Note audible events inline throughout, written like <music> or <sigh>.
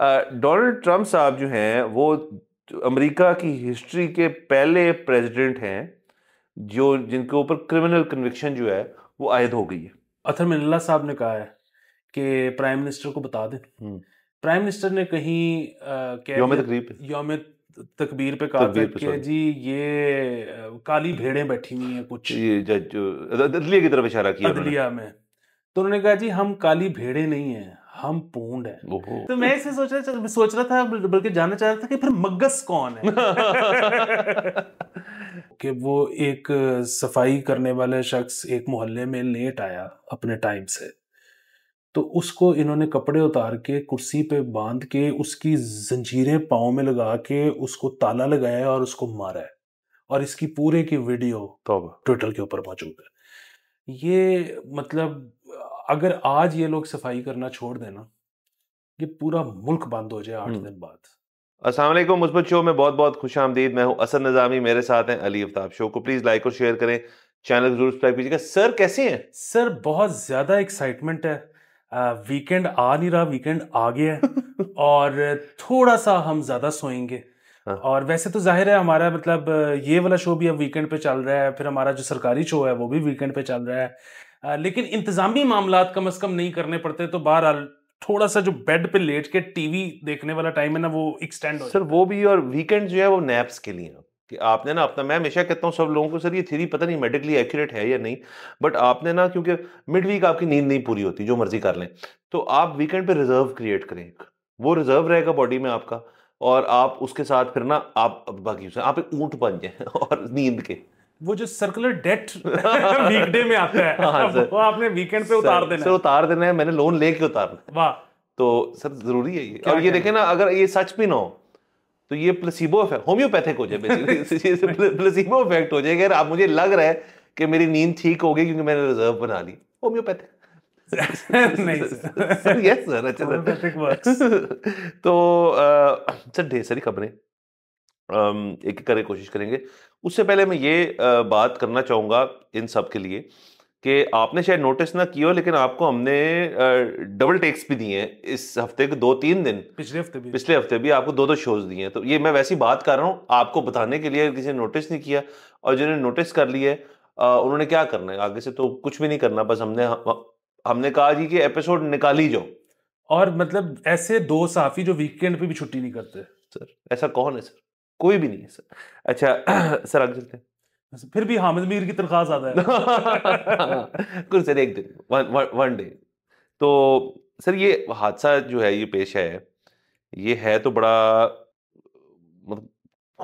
Donald Trump साहब जो हैं वो अमेरिका की हिस्ट्री के पहले प्रेसिडेंट हैं जो जिनके ऊपर क्रिमिनल कन्विक्शन जो है वो आयद हो गई है अथर मिनल्ला साहब ने कहा है कि प्राइम मिनिस्टर को बता दें प्राइम हम्म। मिनिस्टर ने कहीं योम तकरीब योम तकबीर पे कहा कि जी ये काली भेड़े बैठी हुई हैं कुछ ये जज अदलिया की तरफ इशारा किया अदलिया में तो उन्होंने कहा जी हम काली भेड़े नहीं हैं हम पूंड है तो मैं इसे सोच रहा था सोच रहा था बल्कि जानना चाह रहा था कि फिर मगस कौन है <laughs> कि वो एक सफाई करने वाला शख्स एक मोहल्ले में लेट आया अपने टाइम से तो उसको इन्होंने कपड़े उतार के कुर्सी पे बांध के उसकी जंजीरें पाओ में लगा के उसको ताला लगाया और उसको मारा है और इसकी पूरे की वीडियो ट्विटर के ऊपर मौजूद है ये मतलब अगर आज ये लोग सफाई करना छोड़ देना ये पूरा मुल्क बंद हो जाए आठ हम्म। दिन बाद असलम मुस्बत शो में बहुत बहुत खुश आमदीद मैं हूँ असद नजामी मेरे साथ हैं अली अफ्ताब शो को प्लीज़ लाइक और शेयर करें चैनल जरूर सब्सक्राइब कीजिएगा सर कैसे हैं सर बहुत ज़्यादा एक्साइटमेंट है वीकेंड आ नहीं रहा वीकेंड आ गया है <laughs> और थोड़ा सा हम ज़्यादा सोएंगे हाँ। और वैसे तो जाहिर है हमारा मतलब ये वाला शो भी अब वीकेंड पे चल रहा है फिर हमारा जो सरकारी शो है वो भी वीकेंड पे चल रहा है लेकिन इंतजामी मामला कम अज कम नहीं करने पड़ते तो बहरहाल थोड़ा सा जो बेड पे लेट के टीवी देखने वाला टाइम है ना वो एक्सटेंड हो सर वो भी और वीकेंड जो है वो नैप्स के लिए कि आपने ना अपना मैं हमेशा कहता हूँ सब लोगों को सर ये थ्री पता नहीं मेडिकली एक्यूरेट है या नहीं बट आपने ना क्योंकि मिड वीक आपकी नींद नहीं पूरी होती जो मर्जी कर लें तो आप वीकेंड पे रिजर्व क्रिएट करें एक वो रिजर्व रहेगा बॉडी में आपका और आप उसके साथ फिर ना आप बाकी आप एक ऊँट बन जाए <laughs> और नींद के वो जो सर्कुलर डेट वीकडे में आता है हाँ, सर, वो आपने वीकेंड पे सर, उतार देना सर उतार देना है मैंने लोन लेके उतारना है वाह तो सर जरूरी है ये और ये देखे ना अगर ये सच भी ना हो तो ये प्लेसिबो इफेक्ट होम्योपैथिक हो जाए बेसिकली प्लेसिबो इफेक्ट हो जाए अगर आप मुझे लग रहा है कि मेरी नींद ठीक हो गई क्योंकि मैंने रिजर्व बना ली होम्योपैथिक <laughs> नहीं सर यस सर अच्छा तो सर ढेर सारी खबरें एक करें कोशिश करेंगे उससे पहले मैं ये बात करना चाहूँगा इन सब के लिए कि आपने शायद नोटिस ना किया लेकिन आपको हमने डबल टेक्स भी दिए हैं इस हफ्ते के दो तीन दिन पिछले हफ्ते भी पिछले हफ्ते भी आपको दो दो शोज दिए हैं तो ये मैं वैसी बात कर रहा हूँ आपको बताने के लिए किसी ने नोटिस नहीं किया और जिन्होंने नोटिस कर लिया है उन्होंने क्या करना है आगे से तो कुछ भी नहीं करना बस हमने हमने कहा जी कि एपिसोड निकाल ही जाओ और मतलब ऐसे दो साफी जो वीकेंड पे भी छुट्टी नहीं करते सर ऐसा कौन है सर कोई भी नहीं है सर अच्छा <clears throat> सर आगे चलते हैं फिर भी हामिद मीर की तनख्वाह ज्यादा है <laughs> कुछ सर एक दिन वन, डे तो सर ये हादसा जो है ये पेश है ये है तो बड़ा मतलब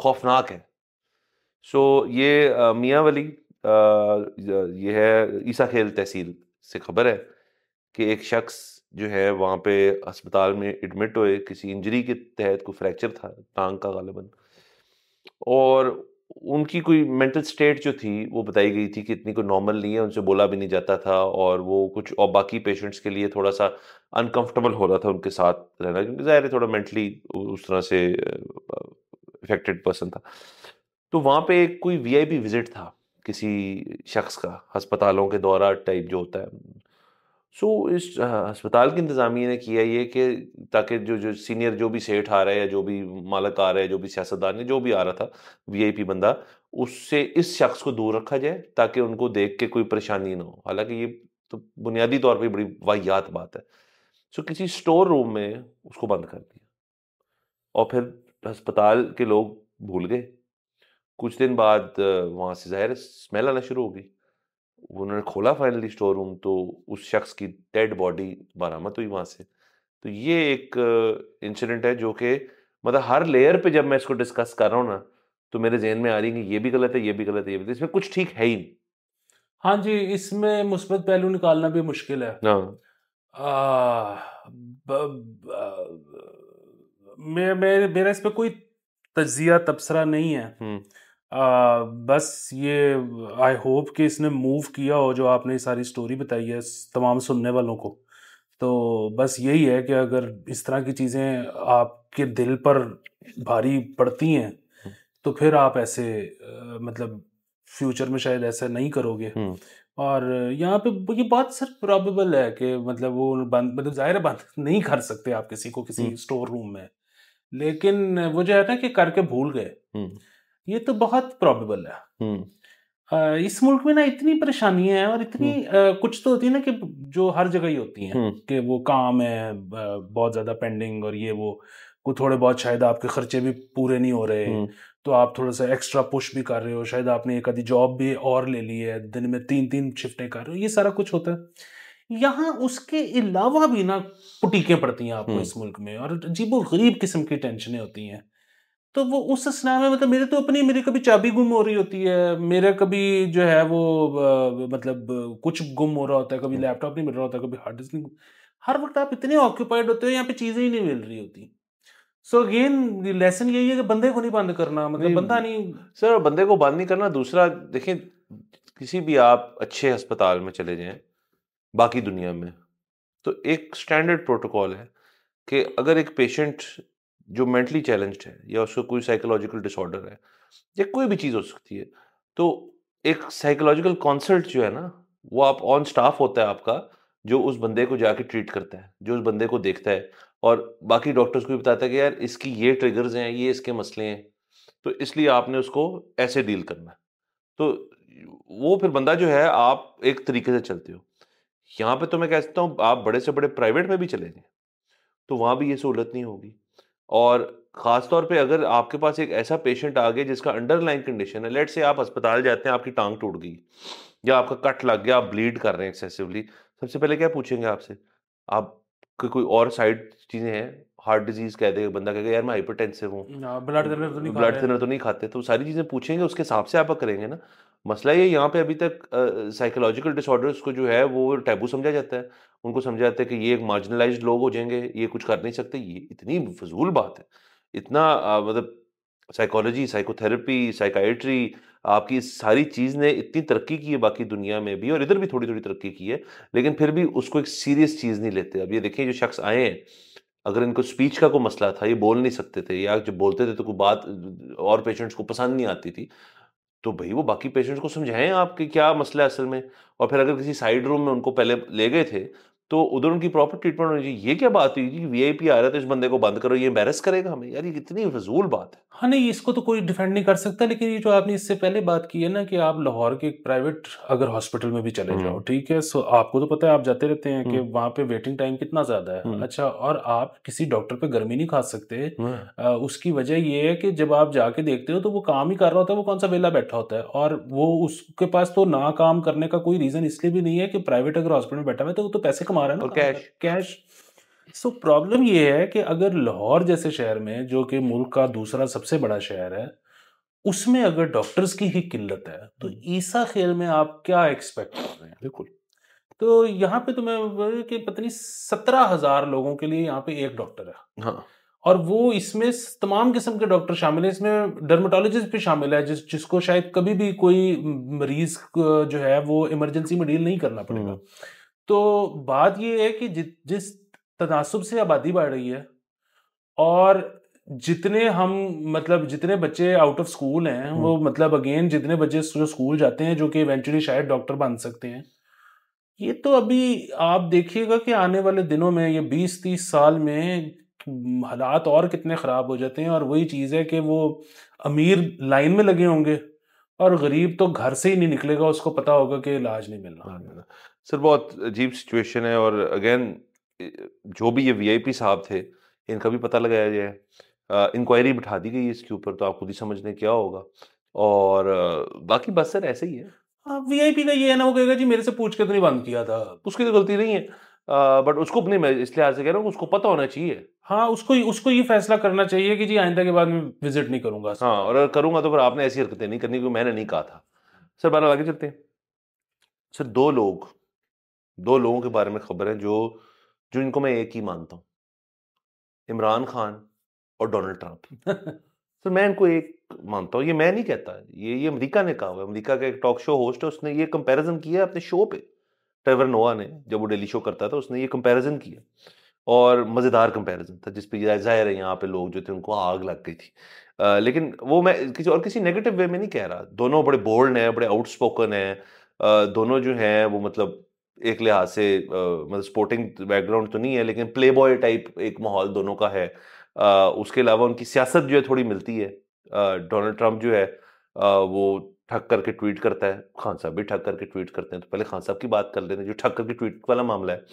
खौफनाक है सो ये मियाँ वली ये है ईसा खेल तहसील से खबर है कि एक शख्स जो है वहाँ पे अस्पताल में एडमिट हुए किसी इंजरी के तहत को फ्रैक्चर था टांग का गालबन और उनकी कोई मेंटल स्टेट जो थी वो बताई गई थी कि इतनी कोई नॉर्मल नहीं है उनसे बोला भी नहीं जाता था और वो कुछ और बाकी पेशेंट्स के लिए थोड़ा सा अनकंफर्टेबल हो रहा था उनके साथ रहना क्योंकि ज़ाहिर है थोड़ा मेंटली उस तरह से इफेक्टेड पर्सन था तो वहाँ पे कोई वीआईपी विजिट था किसी शख्स का अस्पतालों के दौरा टाइप जो होता है सो so, इस अस्पताल की इंतजामिया ने किया ये कि ताकि जो जो सीनियर जो भी सेठ आ रहा है या जो भी मालक आ रहा है जो भी सियासतदान जो भी आ रहा था वीआईपी बंदा उससे इस शख्स को दूर रखा जाए ताकि उनको देख के कोई परेशानी ना हो हालांकि ये तो बुनियादी तौर पर बड़ी वाहियात बात है सो so, किसी स्टोर रूम में उसको बंद कर दिया और फिर अस्पताल के लोग भूल गए कुछ दिन बाद वहाँ से ज़ाहिर स्मेल आना शुरू हो गई उन्होंने खोला फाइनली स्टोर रूम तो उस शख्स की डेड बॉडी बरामद हुई वहाँ से तो ये एक इंसिडेंट है जो कि मतलब हर लेयर पे जब मैं इसको डिस्कस कर रहा हूँ ना तो मेरे जहन में आ रही है कि ये भी गलत है ये भी गलत है ये भी इसमें कुछ ठीक है ही हाँ जी इसमें मुस्बत पहलू निकालना भी मुश्किल है हाँ। आ, ब, ब, ना मेरे मेरे इस पर कोई तजिया तबसरा नहीं है हम्म। बस ये आई होप कि इसने मूव किया हो जो आपने सारी स्टोरी बताई है तमाम सुनने वालों को तो बस यही है कि अगर इस तरह की चीज़ें आपके दिल पर भारी पड़ती हैं हम्म। तो फिर आप ऐसे आ, मतलब फ्यूचर में शायद ऐसा नहीं करोगे हम्म। और यहाँ पे ये बात सर प्रॉबेबल है कि मतलब वो बंद मतलब जाहिर बंद नहीं कर सकते आप किसी को किसी स्टोर रूम हम्म। में लेकिन वो जो है ना कि करके भूल गए ये तो बहुत प्रॉबेबल है हम्म। इस मुल्क में ना इतनी परेशानी है और इतनी हम्म। कुछ तो होती है ना कि जो हर जगह ही होती है हम्म। कि वो काम है बहुत ज्यादा पेंडिंग और ये वो को थोड़े बहुत शायद आपके खर्चे भी पूरे नहीं हो रहे तो आप थोड़ा सा एक्स्ट्रा पुश भी कर रहे हो शायद आपने एक आधी जॉब भी और ले ली है दिन में तीन तीन शिफ्टें कर रहे हो ये सारा कुछ होता है यहाँ उसके अलावा भी ना पुटीकें पड़ती हैं आपको इस मुल्क में और वो गरीब किस्म की टेंशनें होती हैं तो वो उस स्ना में मतलब मेरे तो अपनी मेरी कभी चाबी गुम हो रही होती है मेरा कभी जो है वो मतलब कुछ गुम हो रहा होता है कभी लैपटॉप नहीं मिल रहा होता कभी हार्ड डिस्क नहीं हर वक्त आप इतने ऑक्यूपाइड होते हो यहाँ पे चीज़ें ही नहीं मिल रही होती सो so अगेन लेसन यही है कि बंदे को नहीं बंद करना मतलब बंदा नहीं सर बंदे को बंद नहीं करना दूसरा देखें किसी भी आप अच्छे अस्पताल में चले जाएं बाकी दुनिया में तो एक स्टैंडर्ड प्रोटोकॉल है कि अगर एक पेशेंट जो मेंटली चैलेंज है या उसको कोई साइकोलॉजिकल डिसऑर्डर है या कोई भी चीज़ हो सकती है तो एक साइकोलॉजिकल कॉन्सल्ट जो है ना वो आप ऑन स्टाफ होता है आपका जो उस बंदे को जाके ट्रीट करता है जो उस बंदे को देखता है और बाकी डॉक्टर्स को भी बताता है कि यार इसकी ये ट्रिगर्स हैं ये इसके मसले हैं तो इसलिए आपने उसको ऐसे डील करना तो वो फिर बंदा जो है आप एक तरीके से चलते हो यहाँ पे तो मैं कह सकता हूँ आप बड़े से बड़े प्राइवेट में भी चले जाएँ तो वहाँ भी ये सहूलत नहीं होगी और खासतौर पे अगर आपके पास एक ऐसा पेशेंट आ गया जिसका अंडरलाइन कंडीशन है लेट से आप अस्पताल जाते हैं आपकी टांग टूट गई या आपका कट लग गया आप ब्लीड कर रहे हैं एक्सेसिवली सबसे पहले क्या पूछेंगे आपसे आप कोई और साइड चीज़ें हैं हार्ट डिजीज कह देगा बंदा कहेगा यार मैं हाइपरटेंसिव हूँ ब्लड थिनर तो नहीं ब्लड थिनर तो नहीं खाते तो सारी चीज़ें पूछेंगे उसके हिसाब से आप करेंगे ना मसला ये यहाँ पे अभी तक साइकोलॉजिकल डिसऑर्डर्स को जो है वो टैबू समझा जाता है उनको समझा जाता है कि ये एक मार्जिनलाइज लोग हो जाएंगे ये कुछ कर नहीं सकते ये इतनी फजूल बात है इतना मतलब साइकोलॉजी साइकोथेरेपी साइकाइट्री आपकी सारी चीज़ ने इतनी तरक्की की है बाकी दुनिया में भी और इधर भी थोड़ी थोड़ी तरक्की की है लेकिन फिर भी उसको एक सीरियस चीज़ नहीं लेते अब ये देखिए जो शख्स आए हैं अगर इनको स्पीच का कोई मसला था ये बोल नहीं सकते थे या जब बोलते थे तो कोई बात और पेशेंट्स को पसंद नहीं आती थी तो भाई वो बाकी पेशेंट्स को समझाएं आप कि क्या मसला है असल में और फिर अगर किसी साइड रूम में उनको पहले ले गए थे तो उधर उनकी प्रॉपर ट्रीटमेंट होनी चाहिए ये क्या बात हुई कि वीआईपी आ रहा है तो इस बंदे को बंद करो ये बैरस करेगा हमें यार ये कितनी फजूल बात है हाँ नहीं इसको तो कोई डिफेंड नहीं कर सकता लेकिन ये जो आपने इससे पहले बात की है ना कि आप लाहौर के एक प्राइवेट अगर हॉस्पिटल में भी चले हम्म। जाओ ठीक है सो आपको तो पता है आप जाते रहते हैं कि हम्म। वहाँ पे वेटिंग टाइम कितना ज्यादा है हम्म। अच्छा और आप किसी डॉक्टर पे गर्मी नहीं खा सकते उसकी वजह यह है कि जब आप जाके देखते हो तो वो काम ही कर रहा होता है वो कौन सा वेला बैठा होता है और वो उसके पास तो ना काम करने का कोई रीजन इसलिए भी नहीं है कि प्राइवेट अगर हॉस्पिटल में बैठा हुआ है तो वो तो पैसे कमा आ रहा है ना कैश कैश सो प्रॉब्लम ये है कि अगर लाहौर जैसे शहर में जो कि मुल्क का दूसरा सबसे बड़ा शहर है उसमें अगर डॉक्टर्स की ही किल्लत है तो हम्म। ईसा खेल में आप क्या एक्सपेक्ट कर रहे हैं बिल्कुल तो यहाँ पे तो मैं कि पत्नी सत्रह हजार लोगों के लिए यहाँ पे एक डॉक्टर है हाँ और वो इसमें तमाम किस्म के डॉक्टर शामिल हैं इसमें डर्माटोलॉजिस्ट भी शामिल है जिस जिसको शायद कभी भी कोई मरीज जो है वो इमरजेंसी में डील नहीं करना पड़ेगा हम्म। तो बात यह है कि जि, जिस तनासब से आबादी बढ़ रही है और जितने हम मतलब जितने बच्चे आउट ऑफ स्कूल हैं वो मतलब अगेन जितने बच्चे जो स्कूल जाते हैं जो कि इवेंचुअली शायद डॉक्टर बन सकते हैं ये तो अभी आप देखिएगा कि आने वाले दिनों में ये बीस तीस साल में हालात और कितने ख़राब हो जाते हैं और वही चीज़ है कि वो अमीर लाइन में लगे होंगे और गरीब तो घर से ही नहीं निकलेगा उसको पता होगा कि इलाज नहीं मिल रहा हाँ, सर बहुत अजीब सिचुएशन है और अगेन जो भी ये वीआईपी साहब थे इनका भी पता लगाया जाए इंक्वायरी बिठा दी गई इसके ऊपर तो आप खुद ही समझ लें क्या होगा और बाकी बस सर ऐसे ही है वीआईपी हाँ, का ये है ना वो कहेगा जी मेरे से पूछ के तो नहीं बंद किया था उसकी तो गलती नहीं है बट उसको अपने मैं इस लिहाज से कह रहा हूँ उसको पता होना चाहिए हाँ उसको उसको ये फैसला करना चाहिए कि जी आइंदा के बाद मैं विजिट नहीं करूंगा हाँ और अगर करूंगा तो फिर आपने ऐसी हरकतें नहीं करनी क्योंकि मैंने नहीं कहा था सर बारह आगे चलते हैं सर दो लोग दो लोगों के बारे में खबर है जो जो इनको मैं एक ही मानता हूँ इमरान खान और डोनाल्ड ट्रंप सर <laughs> तो मैं इनको एक मानता हूं ये मैं नहीं कहता ये ये अमेरिका ने कहा हुआ अमेरिका का एक टॉक शो होस्ट है उसने ये कंपैरिजन किया अपने शो पे ट्रेवर नोआ ने जब वो डेली शो करता था उसने ये कंपैरिजन किया और मज़ेदार कंपैरिजन था जिसपे जाहिर है यहाँ पे लोग जो थे उनको आग लग गई थी आ, लेकिन वो मैं किसी और किसी नेगेटिव वे में नहीं कह रहा दोनों बड़े बोल्ड हैं बड़े आउटस्पोकन हैं दोनों जो हैं वो मतलब एक लिहाज से मतलब स्पोर्टिंग बैकग्राउंड तो नहीं है लेकिन प्ले बॉय टाइप एक माहौल दोनों का है आ, उसके अलावा उनकी सियासत जो है थोड़ी मिलती है डोनाल्ड ट्रंप जो है आ, वो ठक करके ट्वीट करता है खान साहब भी ठक करके ट्वीट करते हैं तो पहले खान साहब की बात कर लेते हैं जो ठक करके ट्वीट वाला मामला है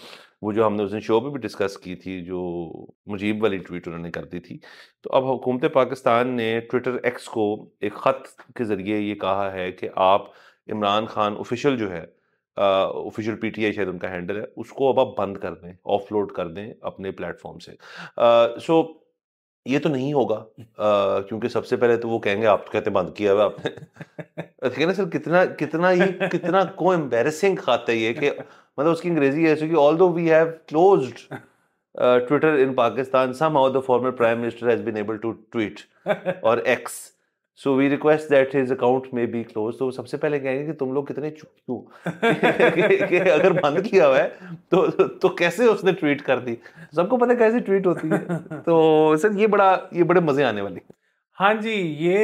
वो जो हमने उस दिन शो पर भी डिस्कस की थी जो मुजीब वाली ट्वीट उन्होंने कर दी थी तो अब हुकूमत पाकिस्तान ने ट्विटर एक्स को एक ख़त के ज़रिए ये कहा है कि आप इमरान खान ऑफिशियल जो है ऑफिशियल पीटीआई शायद उनका हैंडल है उसको अब आप बंद कर दें ऑफलोड कर दें अपने प्लेटफॉर्म से सो uh, so, ये तो नहीं होगा क्योंकि सबसे पहले तो वो कहेंगे आप तो कहते बंद किया हुआ आपने ठीक <laughs> है ना सर कितना कितना ही कितना को एम्बेरसिंग खाता है ये कि मतलब उसकी अंग्रेजी है क्योंकि although we have close Twitter in Pakistan somehow the former prime minister has been able to tweet और X so we request that his account may be close तो सबसे पहले कहेंगे कि तुम लोग कितने चुप क्यों <laughs> अगर बंद किया हुआ है तो तो कैसे उसने ट्वीट कर दी सबको पता है कैसे ट्वीट होती है <laughs> तो सर ये बड़ा ये बड़े मजे आने वाले हाँ जी ये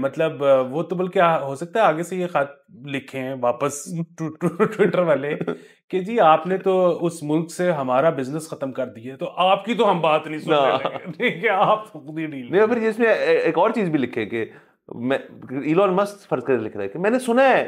मतलब वो तो बल्कि हो सकता है आगे से ये खत लिखे हैं वापस <laughs> ट्विटर वाले कि जी आपने तो उस मुल्क से हमारा बिजनेस खत्म कर दिया तो आपकी तो हम बात नहीं सुन रहे ठीक है आप तो डील नहीं फिर जिसमें एक और चीज भी लिखे कि इलॉन मस्क फर्ज कर लिख रहे कि मैंने सुना है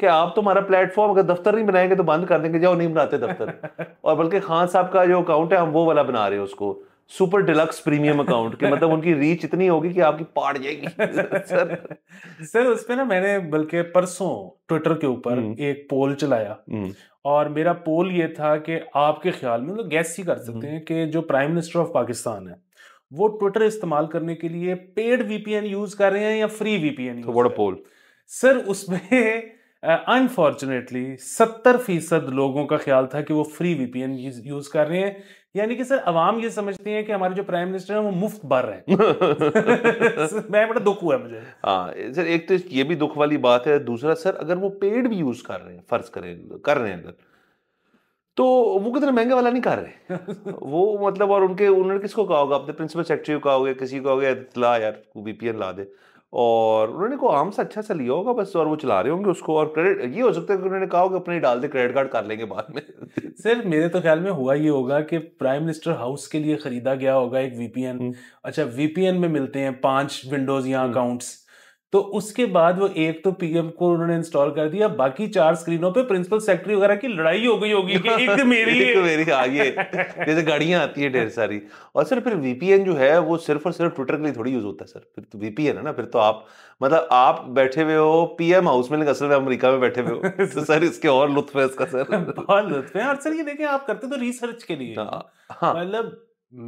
कि आप तो हमारा प्लेटफॉर्म अगर दफ्तर नहीं बनाएंगे तो बंद कर देंगे जाओ नहीं बनाते दफ्तर <laughs> और बल्कि खान साहब का जो अकाउंट है हम वो वाला बना रहे हैं उसको सुपर डिलक्स प्रीमियम अकाउंट के मतलब उनकी रीच इतनी होगी कि आपकी पाड़ जाएगी सर <laughs> सर उस पर ना मैंने बल्कि परसों ट्विटर के ऊपर हम्म। एक पोल चलाया हम्म। और मेरा पोल ये था कि आपके ख्याल में मतलब गैस ही कर सकते हम्म। हैं कि जो प्राइम मिनिस्टर ऑफ पाकिस्तान है वो ट्विटर इस्तेमाल करने के लिए पेड वीपीएन यूज कर रहे हैं या फ्री वीपीएन तो सर तो उसमें अनफॉर्चुनेटली सत्तर फीसद लोगों का ख्याल था कि वो फ्री वीपीएन यूज कर रहे हैं यानी कि सर अवाम ये समझती है कि हमारे जो प्राइम मिनिस्टर हैं वो मुफ्त भर रहे हैं <laughs> <laughs> मैं बड़ा दुख हुआ है मुझे हाँ सर एक तो ये भी दुख वाली बात है दूसरा सर अगर वो पेड भी यूज कर रहे हैं फर्ज करें कर रहे हैं अगर तो वो कितना महंगे वाला नहीं कर रहे <laughs> वो मतलब और उनके उन्होंने किसको कहा होगा अपने प्रिंसिपल सेक्रेटरी को कहा होगा किसी को कहोगे ला यार बीपीएन ला दे और उन्होंने को आम से अच्छा सा लिया होगा बस और वो चला रहे होंगे उसको और क्रेडिट ये हो सकता है कि उन्होंने कहा होगा अपने डाल दे क्रेडिट कार्ड कर लेंगे बाद में <laughs> सर मेरे तो ख्याल में हुआ ये होगा कि प्राइम मिनिस्टर हाउस के लिए खरीदा गया होगा एक वीपीएन हम्म। अच्छा वीपीएन में मिलते हैं पांच विंडोज या अकाउंट्स हम्म। तो उसके बाद वो एक तो पीएम को उन्होंने इंस्टॉल कर दिया बाकी चार स्क्रीनों पे प्रिंसिपल सेक्रेटरी वगैरह की लड़ाई हो गई होगी कि एक मेरी <laughs> एक मेरी आगे हाँ, जैसे गाड़ियां आती है ढेर सारी और सर फिर वीपीएन जो है वो सिर्फ और सिर्फ ट्विटर के लिए थोड़ी यूज होता है सर फिर तो वीपीएन है ना फिर तो आप मतलब आप बैठे हुए हो पीएम हाउस में लेकिन असल में अमेरिका में बैठे हुए हो <laughs> तो सर इसके और लुत्फ है इसका सर <laughs> बहुत लुत्फ है और सर ये देखें आप करते तो रिसर्च के लिए हाँ, हाँ। मतलब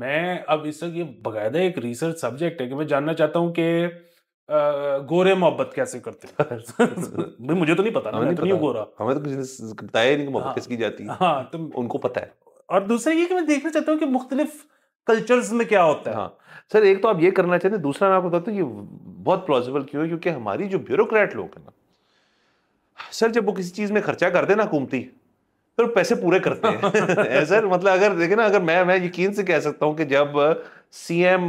मैं अब इस ये बाकायदा एक रिसर्च सब्जेक्ट है कि मैं जानना चाहता हूँ कि गोरे मोहब्बत कैसे करते <laughs> भाई मुझे तो नहीं पता ना मैं नहीं तो गोरा हमें तो किसी ने बताया नहीं कि मोहब्बत हाँ। कैसे की जाती है हाँ तुम तो उनको पता है और दूसरा ये कि मैं देखना चाहता हूँ कि मुख्तलिफ कल्चर्स में क्या होता है हाँ सर एक तो आप ये करना चाहते हैं दूसरा मैं आपको बताता हूँ ये बहुत प्लॉजिबल क्यों है क्योंकि हमारी जो ब्यूरोक्रेट लोग हैं ना सर जब वो किसी चीज़ में खर्चा करते ना हुकूमती फिर तो पैसे पूरे करते हैं <laughs> <laughs> सर मतलब अगर देखे ना अगर मैं मैं यकीन से कह सकता हूँ कि जब सीएम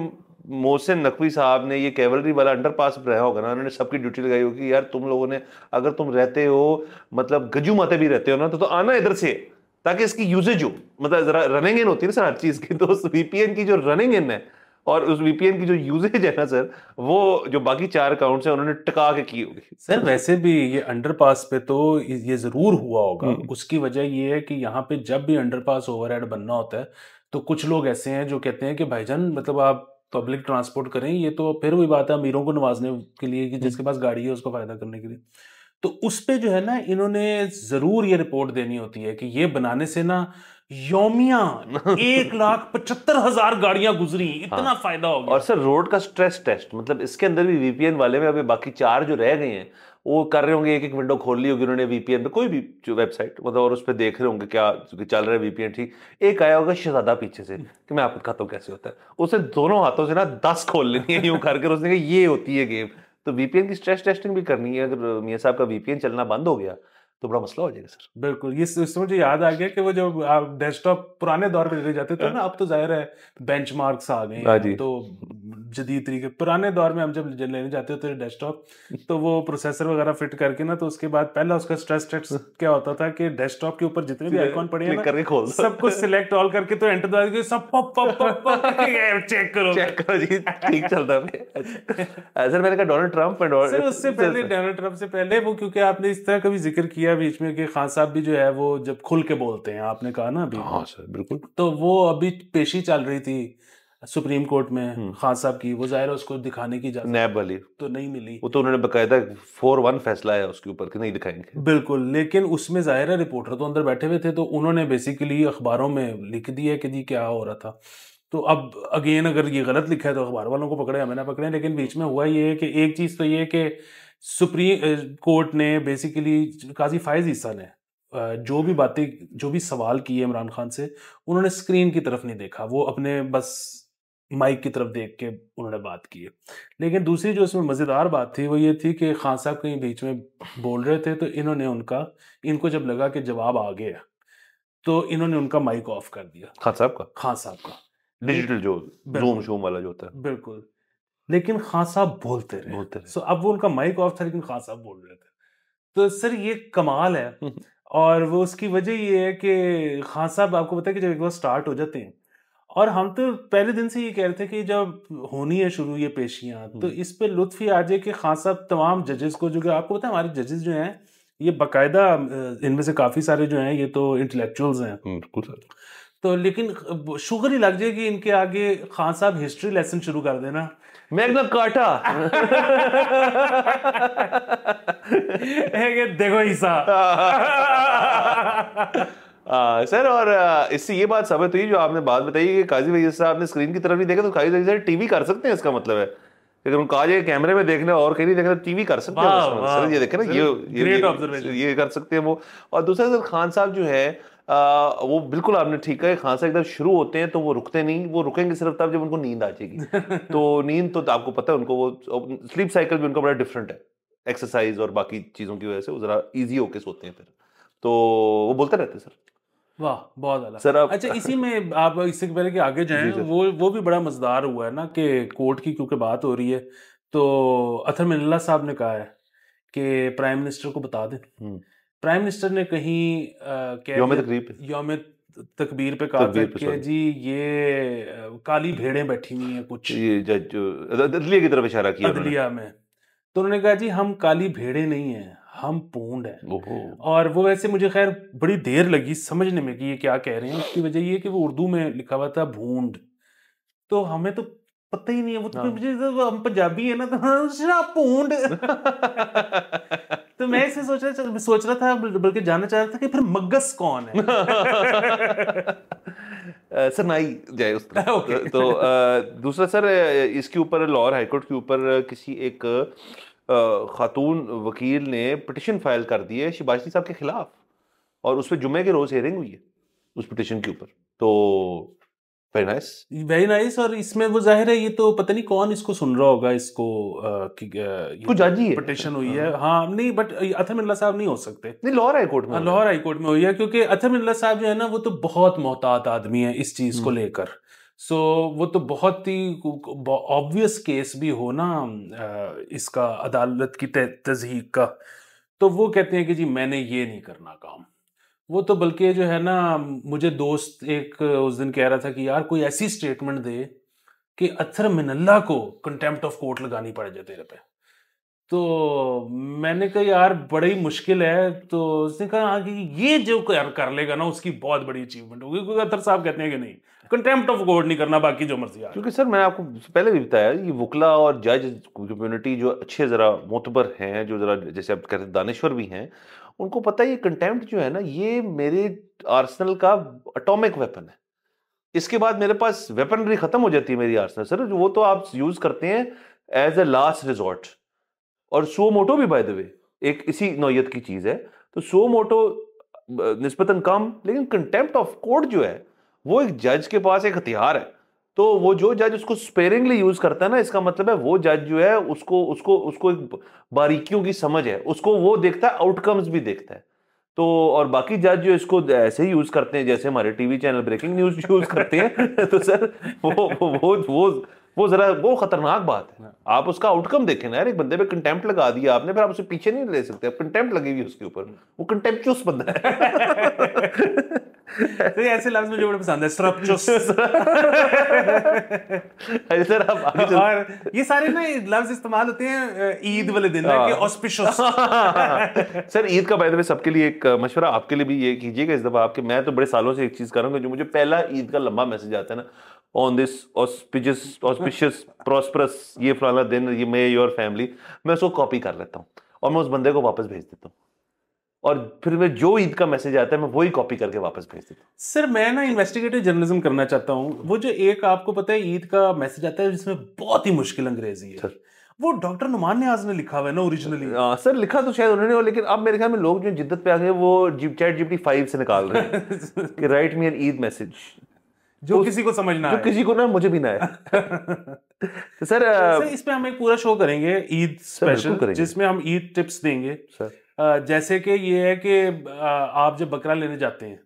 मोहसिन नकवी साहब ने ये कैवलरी वाला पास रहा होगा ना उन्होंने सबकी ड्यूटी लगाई होगी यार तुम लोगों ने अगर तुम रहते हो मतलब गजू माते भी रहते हो ना तो, तो आना इधर से ताकि इसकी यूजेज हो मतलब जरा रनिंग इन होती है ना सर हर चीज़ की तो उस वीपीएन की जो रनिंग इन है और उस वीपीएन की जो यूजेज है ना सर वो जो बाकी चार अकाउंट है उन्होंने टका के की होगी सर वैसे भी ये अंडर पास पे तो ये जरूर हुआ होगा हम्म। उसकी वजह ये है कि यहाँ पे जब भी अंडर पास ओवरहेड बनना होता है तो कुछ लोग ऐसे हैं जो कहते हैं कि भाईजान मतलब आप पब्लिक ट्रांसपोर्ट करें ये तो फिर वही बात है अमीरों को नवाजने के लिए कि हम्म। जिसके पास गाड़ी है उसको फ़ायदा करने के लिए तो उस पर जो है ना इन्होंने ज़रूर ये रिपोर्ट देनी होती है कि ये बनाने से ना योमिया <laughs> एक लाख पचहत्तर हजार गाड़ियां गुजरी इतना हाँ। फायदा होगा और सर रोड का स्ट्रेस टेस्ट मतलब इसके अंदर भी वीपीएन वाले में अभी बाकी चार जो रह गए हैं वो कर रहे होंगे एक एक विंडो खोल ली होगी उन्होंने वीपीएन पे कोई भी जो वेबसाइट मतलब और उस पर देख रहे होंगे क्या चल रहा है वीपीएन ठीक एक आया होगा शहजादा पीछे से कि मैं आपको खाता हूँ कैसे होता है उसने दोनों हाथों से ना दस खोल लेनी है यूं करके उसने कहा ये होती है गेम तो वीपीएन की स्ट्रेस टेस्टिंग भी करनी है अगर मियाँ साहब का वीपीएन चलना बंद हो गया तो बड़ा मसला हो जाएगा सर बिल्कुल ये इससे मुझे याद आ गया कि वो जब आप डेस्कटॉप पुराने दौर पर ले जाते थे हाँ। ना अब तो जाहिर है बेंचमार्क्स आ गए हाँ तो जदीद तरीके पुराने दौर में हम जब लेने जाते होते डेस्कटॉप <laughs> तो वो प्रोसेसर वगैरह फिट करके ना तो उसके बाद पहला उसका स्ट्रेस टेस्ट <laughs> क्या होता था कि डेस्कटॉप के ऊपर जितने भी आइकॉन पड़े हैं करके खोल सब कुछ सिलेक्ट ऑल करके तो एंटर दबा के सब पप पप पप चेक करो चेक करो जी ठीक चलता है <laughs> सर मैंने कहा डोनाल्ड ट्रंप एंड सर उससे पहले डोनाल्ड ट्रंप से पहले वो क्योंकि आपने इस तरह कभी जिक्र किया बीच में कि खान साहब भी जो है वो जब खुल के बोलते हैं आपने कहा ना अभी हां सर बिल्कुल तो वो अभी पेशी चल रही थी सुप्रीम कोर्ट में हम्म। खान साहब की वो जाहिर है उसको दिखाने की नैब वाली तो नहीं मिली वो तो उन्होंने बकायदा फोर वन फैसला है उसके ऊपर कि नहीं दिखाएंगे बिल्कुल लेकिन उसमें जाहिर है रिपोर्टर तो अंदर बैठे हुए थे तो उन्होंने बेसिकली अखबारों में लिख दिया कि जी क्या हो रहा था तो अब अगेन अगर ये गलत लिखा है तो अखबार वालों को पकड़े हमें ना पकड़े लेकिन बीच में हुआ ये है कि एक चीज़ तो ये कि सुप्रीम कोर्ट ने बेसिकली काजी फायज ईसा ने जो भी बातें जो भी सवाल किए इमरान खान से उन्होंने स्क्रीन की तरफ नहीं देखा वो अपने बस माइक की तरफ देख के उन्होंने बात की लेकिन दूसरी जो इसमें मज़ेदार बात थी वो ये थी कि खान साहब कहीं बीच में बोल रहे थे तो इन्होंने उनका इनको जब लगा कि जवाब आ गया तो इन्होंने उनका माइक ऑफ कर दिया खान साहब का खान साहब का डिजिटल जो जूम शूम वाला जो होता है बिल्कुल लेकिन खान साहब बोलते रहे बोलते रहे सो अब वो उनका माइक ऑफ था लेकिन खान साहब बोल रहे थे तो सर ये कमाल है <laughs> और वो उसकी वजह ये है कि खान साहब आपको पता है कि जब एक बार स्टार्ट हो जाते हैं और हम तो पहले दिन से ये कह रहे थे कि जब होनी है शुरू ये पेशियां तो हम्म। इस पे लुत्फ ही आ जाए कि खान साहब तमाम जजेस को जो आपको पता है हमारे जजेस जो हैं ये बाकायदा इनमें से काफ़ी सारे जो हैं ये तो इंटेलेक्चुअल्स हैं हम्म, तो लेकिन शुगर ही लग जाएगी इनके आगे खान साहब हिस्ट्री लेसन शुरू कर देना मैं एकदम काटा <laughs> देखो ईसा <laughs> आ, सर और इससे ये बात साबित हुई जो आपने बात बताई कि काजी भैया साहब ने स्क्रीन की तरफ नहीं देखा तो काजी भैया टीवी कर सकते हैं इसका मतलब है लेकिन हम आज कैमरे में देखने और कहीं नहीं देखना टीवी तो कर सकते हैं मतलब। सर ये देखे ना ये ये, ये कर सकते हैं वो और दूसरा सर खान साहब जो है आ, वो बिल्कुल आपने ठीक कहा खान साहब एकदम शुरू होते हैं तो वो रुकते नहीं वो रुकेंगे सिर्फ तब जब उनको नींद आ जाएगी <laughs> तो नींद तो आपको पता है उनको वो स्लीप साइकिल भी उनका बड़ा डिफरेंट है एक्सरसाइज और बाकी चीज़ों की वजह से वो ज़रा ईजी होके सोते हैं फिर तो वो बोलते रहते हैं सर वाह बहुत अलग सर आप अच्छा इसी में आप इससे पहले कि आगे जाएं वो वो भी बड़ा मजेदार हुआ है ना कि कोर्ट की क्योंकि बात हो रही है तो अथर मिनल्ला साहब ने कहा है कि प्राइम मिनिस्टर को बता दें हम्म। प्राइम मिनिस्टर ने कहीं योम तकरीब योम तकबीर पे कहा कि जी ये काली भेड़ें बैठी हुई हैं कुछ ये अदलिया की तरफ इशारा किया अदलिया में तो उन्होंने कहा जी हम काली भेड़े नहीं हैं हम पूंड हैं और वो वैसे मुझे खैर बड़ी देर लगी समझने में कि ये क्या कह रहे हैं उसकी वजह ये कि वो उर्दू में लिखा हुआ था भूंड तो हमें तो पता ही नहीं है वो तो हाँ। मुझे तो हम पंजाबी है ना तो शराब पूंड <laughs> तो मैं इसे सोच रहा सोच रहा था बल्कि जानना चाह रहा था कि फिर मगस कौन है <laughs> सरनाई जाए उस okay. <laughs> तो, तो दूसरा सर इसके ऊपर लाहौर हाईकोर्ट के ऊपर किसी एक खातून वकील ने पटिशन फाइल कर दी है शिबाशी साहब के खिलाफ और उस पर जुमे के रोज़ हेयरिंग हुई है उस पटिशन के ऊपर तो वेरी नाइस वेरी नाइस और इसमें वो जाहिर है ये तो पता नहीं कौन इसको सुन रहा होगा इसको जाजी पटिशन हुई है हाँ, हाँ नहीं बट अथम साहब नहीं हो सकते नहीं लाहौर हाईकोर्ट में लाहौर हाँ, हाईकोर्ट में हुई है क्योंकि अथम साहब जो है ना वो तो बहुत मोहतात आदमी है इस चीज को हम्म। लेकर सो so, वो तो बहुत ही ऑब्वियस केस भी हो ना इसका अदालत की तजहीक का तो वो कहते हैं कि जी मैंने ये नहीं करना काम वो तो बल्कि जो है ना मुझे दोस्त एक उस दिन कह रहा था कि यार कोई ऐसी स्टेटमेंट दे कि अथर मिनल्ला को कंटेम्प्ट ऑफ कोर्ट लगानी पड़ जाए तेरे पे तो मैंने कहा यार बड़ा ही मुश्किल है तो उसने कहा हाँ, कि ये जो कर लेगा ना उसकी बहुत बड़ी अचीवमेंट होगी क्योंकि अतर साहब कहते हैं कि नहीं कंटेम्प्ट ऑफ कोर्ट नहीं करना बाकी जो मर्जी क्योंकि सर मैंने आपको पहले भी बताया ये वकला और जज कम्युनिटी जो अच्छे ज़रा मोतबर हैं जो ज़रा जैसे आप कहते हैं दानश्वर भी हैं उनको पता है ये कंटेम्प्ट जो है ना ये मेरे आर्सनल का अटोमिक वेपन है इसके बाद मेरे पास वेपनरी ख़त्म हो जाती है मेरी आर्सनल सर वो तो आप यूज़ करते हैं एज ए लास्ट रिजॉर्ट और सो मोटो भी बाय द वे एक इसी नोयत की चीज़ है तो सो मोटो नस्बता कम लेकिन कंटेम्प्ट ऑफ कोर्ट जो है वो एक जज के पास एक हथियार है तो वो जो जज उसको स्पेरिंगली यूज करता है ना इसका मतलब है वो जज जो है उसको उसको उसको एक बारीकियों की समझ है उसको वो देखता है आउटकम्स भी देखता है तो और बाकी जज जो इसको ऐसे ही यूज करते हैं जैसे हमारे TV channel breaking news use करते हैं <laughs> तो सर वो वो वो वो, जरा वो खतरनाक बात है आप उसका आउटकम देखें ना यार एक बंदे पे कंटेम्प्ट लगा दिया आपने फिर आप उसे पीछे नहीं ले सकते आप कंटेम्प्ट लगी हुई उसके ऊपर वो कंटेम्पचुअस बंदा है तो ऐसे लफ्ज मुझे बड़े पसंद है स्ट्रपचुस <laughs> अरे सर आप आगे चल और ये सारे ना लफ्ज इस्तेमाल होते हैं ईद वाले दिन ना हाँ। कि ऑस्पिशियस <laughs> सर ईद का बाय द वे सबके लिए एक मशवरा आपके लिए भी ये कीजिएगा इस दफा आपके मैं तो बड़े सालों से एक चीज कर रहा हूं कि जो मुझे पहला ईद का लंबा मैसेज आता है ना on this auspicious auspicious prosperous ये फलाना दिन ये मे योर फैमिली मैं उसको कॉपी कर लेता हूँ और मैं उस बंदे को वापस भेज देता हूँ और फिर मैं जो ईद का मैसेज आता है मैं वही कॉपी करके वापस भेज देता हूँ सर मैं ना इन्वेस्टिगेटिव जर्नलिज्म करना चाहता हूँ वो जो एक आपको पता है ईद का मैसेज आता है जिसमें बहुत ही मुश्किल अंग्रेजी है सर वो डॉक्टर नुमान न्याज ने लिखा हुआ है ना ओरिजिनली सर लिखा तो शायद उन्होंने लेकिन अब मेरे ख्याल में लोग जो जिद्दत पे आ गए वो जीप चैट जीपी फाइव से निकाल रहे हैं <laughs> कि write me an Eid message जो तो, किसी को समझना जो किसी को ना मुझे भी ना है <laughs> सर, तो सर इस पे हम एक पूरा शो करेंगे ईद स्पेशल जिसमें हम ईद टिप्स देंगे सर जैसे कि ये है कि आप जब बकरा लेने जाते हैं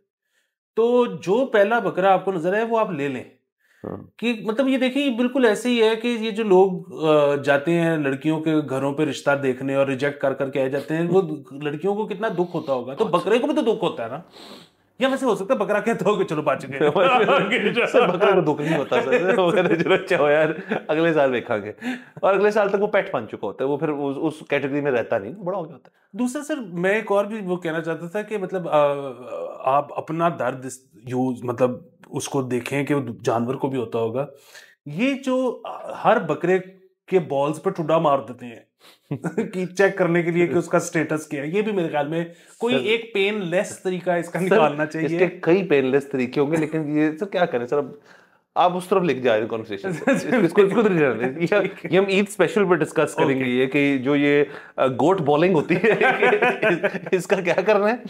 तो जो पहला बकरा आपको नजर आए वो आप ले लें हाँ। कि मतलब ये देखिए बिल्कुल ऐसे ही है कि ये जो लोग जाते हैं लड़कियों के घरों पे रिश्ता देखने और रिजेक्ट कर करके आ जाते हैं वो <laughs> लड़कियों को कितना दुख होता होगा तो बकरे को भी तो दुख होता है ना या वैसे हो सकता है बकरा कहता कि चलो बच गए <laughs> बकरा को दुख नहीं होता सर वो कहते चलो अच्छा हो यार अगले साल देखेंगे और अगले साल तक वो पेट बन चुका होता है वो फिर उस, उस कैटेगरी में रहता नहीं बड़ा हो गया होता है दूसरा सर मैं एक और भी वो कहना चाहता था कि मतलब आप अपना दर्द यूज मतलब उसको देखें कि जानवर को भी होता होगा ये जो हर बकरे के बॉल्स पर टुडा मार देते हैं <laughs> कि चेक करने के लिए कि उसका स्टेटस क्या है ये भी मेरे ख्याल में कोई सर, एक पेनलेस तरीका इसका निकालना चाहिए इसके कई पेनलेस तरीके होंगे लेकिन ये सर क्या करें सर अब आप उस तरफ लिख जा रहे हैं कॉन्वर्सेशन <laughs> अच्छा, इसको इसको तो नहीं ये हम ईद स्पेशल पे डिस्कस करेंगे ये कि जो ये गोट बॉलिंग होती है <laughs> इस, इसका क्या करना है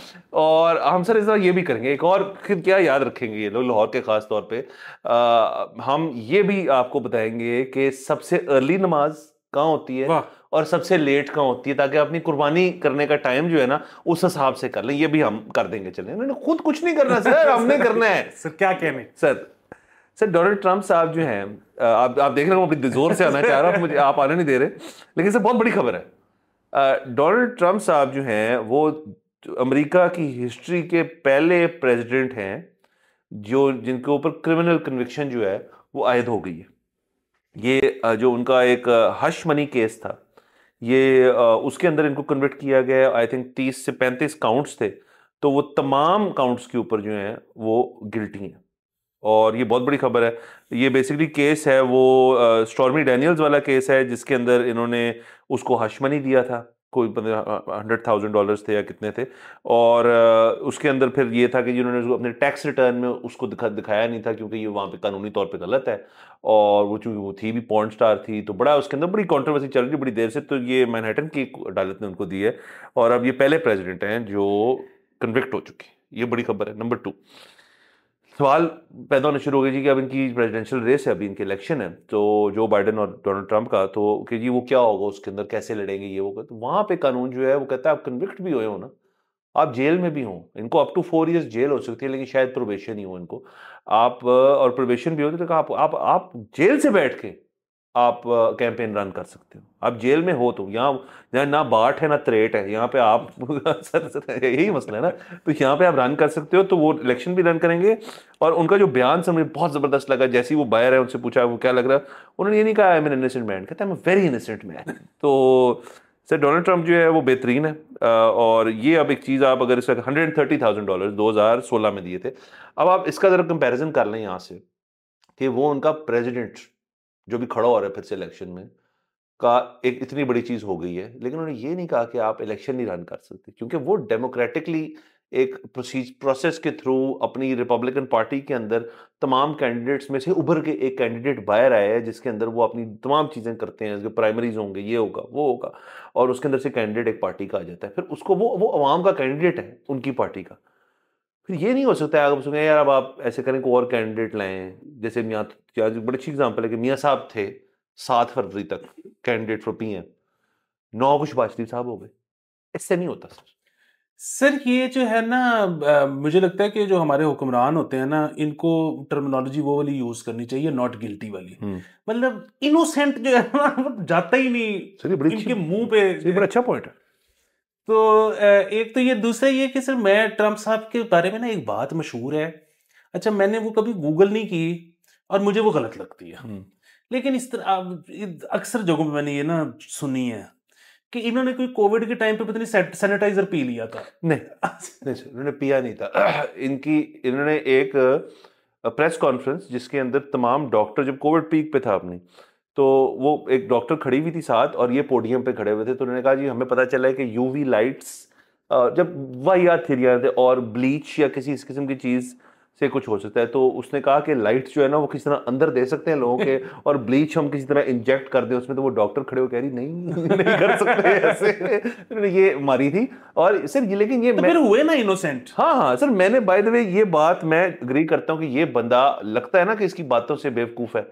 और हम सर इस बार ये भी करेंगे एक और फिर क्या याद रखेंगे ये लोग लाहौर के खास तौर पे आ, हम ये भी आपको बताएंगे कि सबसे अर्ली नमाज़ कहाँ होती है और सबसे लेट कहाँ होती है ताकि अपनी कुर्बानी करने का टाइम जो है ना उस हिसाब से कर लें ये भी हम कर देंगे चले उन्होंने खुद कुछ नहीं करना सर <laughs> हमने करना है सर क्या कहने सर सर डोनाल्ड ट्रंप साहब जो हैं आप आप देख रहे हो अपनी जोर से आना चाह रहा हूँ मुझे आप आने नहीं दे रहे लेकिन सर बहुत बड़ी खबर है डोनाल्ड ट्रंप साहब जो हैं वो अमेरिका की हिस्ट्री के पहले प्रेसिडेंट हैं जो जिनके ऊपर क्रिमिनल कन्विक्शन जो है वो आयद हो गई है ये जो उनका एक हश मनी केस था ये उसके अंदर इनको कन्वर्ट किया गया आई थिंक तीस से पैंतीस काउंट्स थे तो वो तमाम काउंट्स के ऊपर जो हैं वो गिल्टी हैं और ये बहुत बड़ी खबर है ये बेसिकली केस है वो स्टॉर्मी डैनियल्स वाला केस है जिसके अंदर इन्होंने उसको हशमनी दिया था कोई हंड्रेड थाउजेंड डॉलर्स थे या कितने थे और उसके अंदर फिर ये था कि जिन्होंने उसको अपने टैक्स रिटर्न में उसको दिखा दिखाया नहीं था क्योंकि ये वहाँ पे कानूनी तौर पे गलत है और वो चूँकि वो थी भी पॉइंट स्टार थी तो बड़ा उसके अंदर बड़ी कॉन्ट्रोवर्सी चल रही बड़ी देर से तो ये मैनहटन की अदालत ने उनको दी है और अब ये पहले प्रेजिडेंट हैं जो कन्विक्ट हो चुकी ये बड़ी खबर है नंबर टू सवाल पैदा होने शुरू हो गए जी कि अब इनकी प्रेसिडेंशियल रेस है अभी इनके इलेक्शन है तो जो बाइडन और डोनाल्ड ट्रंप का तो कि जी वो क्या होगा उसके अंदर कैसे लड़ेंगे ये वो तो वहाँ पे कानून जो है वो कहता है आप कन्विक्ट भी हुए हो ना आप जेल में भी हों इनको up to four years jail हो सकती है लेकिन शायद प्रोबेशन ही हो इनको आप और प्रोबेशन भी हो तो आप, आप, आप जेल से बैठ के आप कैंपेन रन कर सकते हो आप जेल में हो तो यहाँ यहाँ ना बाट है ना त्रेट है यहाँ पे आप <laughs> सर, सर यही मसला है ना तो यहाँ पे आप रन कर सकते हो तो वो इलेक्शन भी रन करेंगे और उनका जो बयान से मुझे बहुत ज़बरदस्त लगा जैसे ही वो बायर है उनसे पूछा वो क्या लग रहा है उन्होंने ये नहीं कहा आई एम इनसेंट मैन कहते हैं वेरी इनसेंट मैन तो सर डोनाल्ड ट्रंप जो है वो बेहतरीन है और ये अब एक चीज़ आप अगर इसका हंड्रेड थर्टी थाउजेंड डॉलर दो हज़ार सोलह में दिए थे अब आप इसका ज़रा कंपेरिजन कर लें यहाँ से कि वो उनका प्रेजिडेंट जो भी खड़ा हो रहा है फिर से इलेक्शन में का एक इतनी बड़ी चीज़ हो गई है लेकिन उन्होंने ये नहीं कहा कि आप इलेक्शन नहीं रन कर सकते क्योंकि वो डेमोक्रेटिकली एक प्रोसीज प्रोसेस के थ्रू अपनी रिपब्लिकन पार्टी के अंदर तमाम कैंडिडेट्स में से उभर के एक कैंडिडेट बाहर आया है जिसके अंदर वो अपनी तमाम चीज़ें करते हैं जिसके प्राइमरीज होंगे ये होगा वो होगा और उसके अंदर से कैंडिडेट एक पार्टी का आ जाता है फिर उसको वो वो आवाम का कैंडिडेट है उनकी पार्टी का फिर ये नहीं हो सकता है आप सुनें यार अब आप ऐसे करें को और कैंडिडेट लाएं जैसे मियाँ बड़ी अच्छी एग्जाम्पल है कि मियाँ साहब थे सात फरवरी तक कैंडिडेट फॉर पी एम नौकुश बाजती साहब हो गए ऐसे नहीं होता सर सर ये जो है ना आ, मुझे लगता है कि जो हमारे हुक्मरान होते हैं ना इनको टर्मिनोलॉजी वो वाली यूज करनी चाहिए नॉट गिल्टी वाली हम्म। मतलब इनोसेंट जो है ना जाता ही नहीं सर बड़ी इनके मुंह पे बड़ा अच्छा पॉइंट है तो एक तो ये दूसरा ये कि सर मैं ट्रम्प साहब के बारे में ना एक बात मशहूर है अच्छा मैंने वो कभी गूगल नहीं की और मुझे वो गलत लगती है हम्म। लेकिन इस तरह अक्सर जगहों पे मैंने ये ना सुनी है कि इन्होंने कोई कोविड के टाइम पे पता नहीं सैनिटाइजर पी लिया था नहीं नहीं इन्होंने पिया नहीं था <clears throat> इनकी इन्होंने एक प्रेस कॉन्फ्रेंस जिसके अंदर तमाम डॉक्टर जब कोविड पीक पे था अपनी तो वो एक डॉक्टर खड़ी हुई थी साथ और ये पोडियम पे खड़े हुए थे तो उन्होंने कहा जी हमें पता चला है कि यूवी लाइट्स जब वाहियात थियरियाँ थे और ब्लीच या किसी इस किस्म की चीज़ से कुछ हो सकता है तो उसने कहा कि लाइट्स जो है ना वो किसी तरह अंदर दे सकते हैं लोगों के <laughs> और ब्लीच हम किसी तरह इंजेक्ट कर दें उसमें तो वो डॉक्टर खड़े हो कह रही नहीं <laughs> नहीं कर सकते ऐसे ये मारी थी और सर ये लेकिन ये तो मैं... फिर हुए ना इनोसेंट हाँ हाँ सर मैंने बाय द वे ये बात मैं अग्री करता हूँ कि ये बंदा लगता है ना कि इसकी बातों से बेवकूफ़ है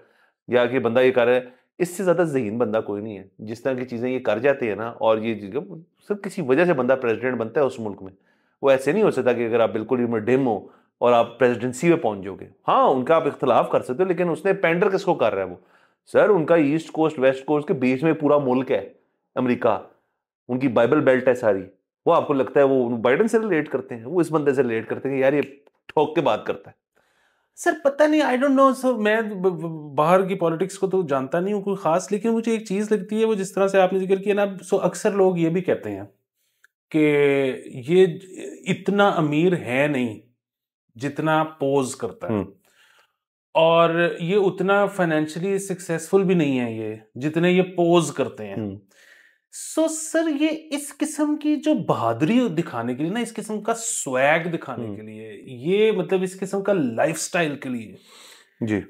या कि बंदा ये कर रहा है इससे ज़्यादा जहीन बंदा कोई नहीं है जिस तरह की चीज़ें ये कर जाती है ना और ये सिर्फ किसी वजह से बंदा प्रेसिडेंट बनता है उस मुल्क में वो ऐसे नहीं हो सकता कि अगर आप बिल्कुल ही डिम हो और आप प्रेसिडेंसी में पहुंच जाओगे हाँ उनका आप इख्तलाफ कर सकते हो लेकिन उसने पेंडर किसको कर रहा है वो सर उनका ईस्ट कोस्ट वेस्ट कोस्ट के बीच में पूरा मुल्क है अमरीका उनकी बाइबल बेल्ट है सारी वो आपको लगता है वो बाइडन से रिलेट करते हैं वो इस बंदे से रिलेट करते हैं यार ये ठोक के बात करता है सर पता नहीं आई डोंट नो सर मैं बाहर की पॉलिटिक्स को तो जानता नहीं हूँ कोई खास लेकिन मुझे एक चीज़ लगती है वो जिस तरह से आपने जिक्र किया ना सो अक्सर लोग ये भी कहते हैं कि ये इतना अमीर है नहीं जितना पोज करता है हम्म। और ये उतना फाइनेंशियली सक्सेसफुल भी नहीं है ये जितने ये पोज करते हैं हम्म। सो so, सर ये इस किस्म की जो बहादुरी दिखाने के लिए ना इस किस्म का स्वैग दिखाने हम्म। के लिए ये मतलब इस किस्म का लाइफ के लिए जी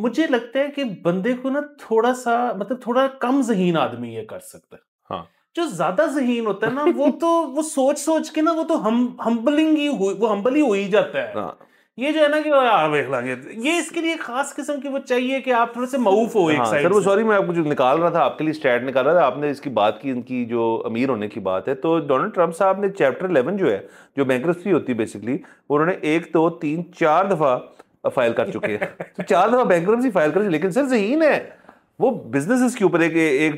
मुझे लगता है कि बंदे को ना थोड़ा सा मतलब थोड़ा कम जहीन आदमी ये कर सकता है हाँ जो ज्यादा जहीन होता है ना वो तो वो सोच सोच के ना वो तो हम हम्बलिंग ही हुई वो हम्बल ही हो ही जाता है हाँ। ये जो है ना कि हाँ, देख लाएंगे ये इसके लिए खास किस्म की वो चाहिए कि आप थोड़े से मऊफ हो एक हाँ, सर वो सॉरी मैं आपको जो निकाल रहा था आपके लिए स्टैट निकाल रहा था आपने इसकी बात की इनकी जो अमीर होने की बात है तो डोनाल्ड ट्रंप साहब ने चैप्टर इलेवन जो है जो बैंक होती है बेसिकली उन्होंने एक दो तो, तीन चार दफा फाइल कर चुके हैं <laughs> तो चार दफा बैंक फाइल कर लेकिन सर जहीन है वो बिजनेस के ऊपर एक एक,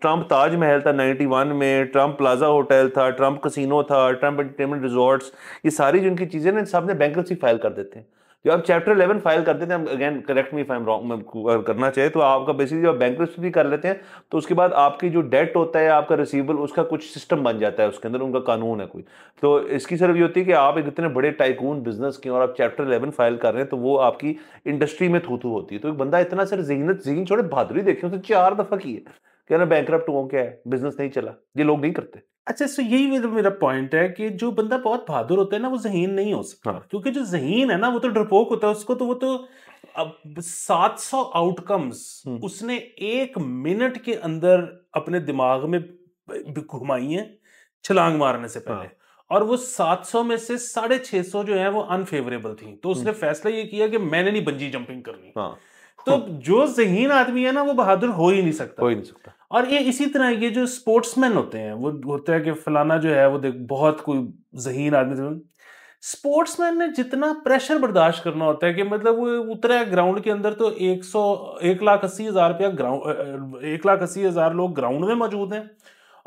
ट्रंप ताज महल था 91 में ट्रंप प्लाजा होटल था ट्रंप कसिनो था ट्रंप एंटरटेनमेंट रिजॉर्ट्स ये सारी जो इनकी चीज़ें ना सब ने बैंक फाइल कर देते हैं जो आप चैप्टर इलेवन फाइल करते थे again correct me if I'm wrong करना चाहिए तो आपका बेसिकली जब बैंक भी कर लेते हैं तो उसके बाद आपकी जो डेट होता है आपका रिसीवेबल उसका कुछ सिस्टम बन जाता है उसके अंदर उनका कानून है कोई तो इसकी सिर्फ ये होती है कि आप एक इतने बड़े टाइकून बिजनेस के और आप चैप्टर इलेवन फाइल कर रहे हैं तो वो आपकी इंडस्ट्री में थूथू होती है तो एक बंदा इतना सर जहनत जहन छोड़े बहादुरी देखे उसने चार दफा की है ना बैंक क्या है बिजनेस नहीं चला ये लोग नहीं करते अच्छा सो यही मेरा मेरा पॉइंट है कि जो बंदा बहुत बहादुर होता है ना वो जहीन नहीं हो सकता हाँ। क्योंकि जो जहीन है ना वो तो डरपोक होता है उसको तो वो तो अब 700 आउटकम्स हम्म। उसने एक मिनट के अंदर अपने दिमाग में घुमाई है छलांग मारने से पहले हाँ। और वो 700 में से साढ़े छह सौ जो है वो अनफेवरेबल थी तो उसने हम्म। फैसला ये किया कि मैंने नहीं बंजी जंपिंग करनी हाँ। तो जो जहीन आदमी है ना वो बहादुर हो ही नहीं सकता हो ही नहीं सकता और ये इसी तरह ये जो स्पोर्ट्समैन होते हैं वो होते हैं कि फलाना जो है वो देख बहुत कोई जहीन आदमी स्पोर्ट्समैन तो ने जितना प्रेशर बर्दाश्त करना होता है कि मतलब वो उतरे ग्राउंड के अंदर तो एक सौ एक लाख अस्सी हजार रुपया ग्राउंड एक लाख अस्सी हजार लोग ग्राउंड में मौजूद हैं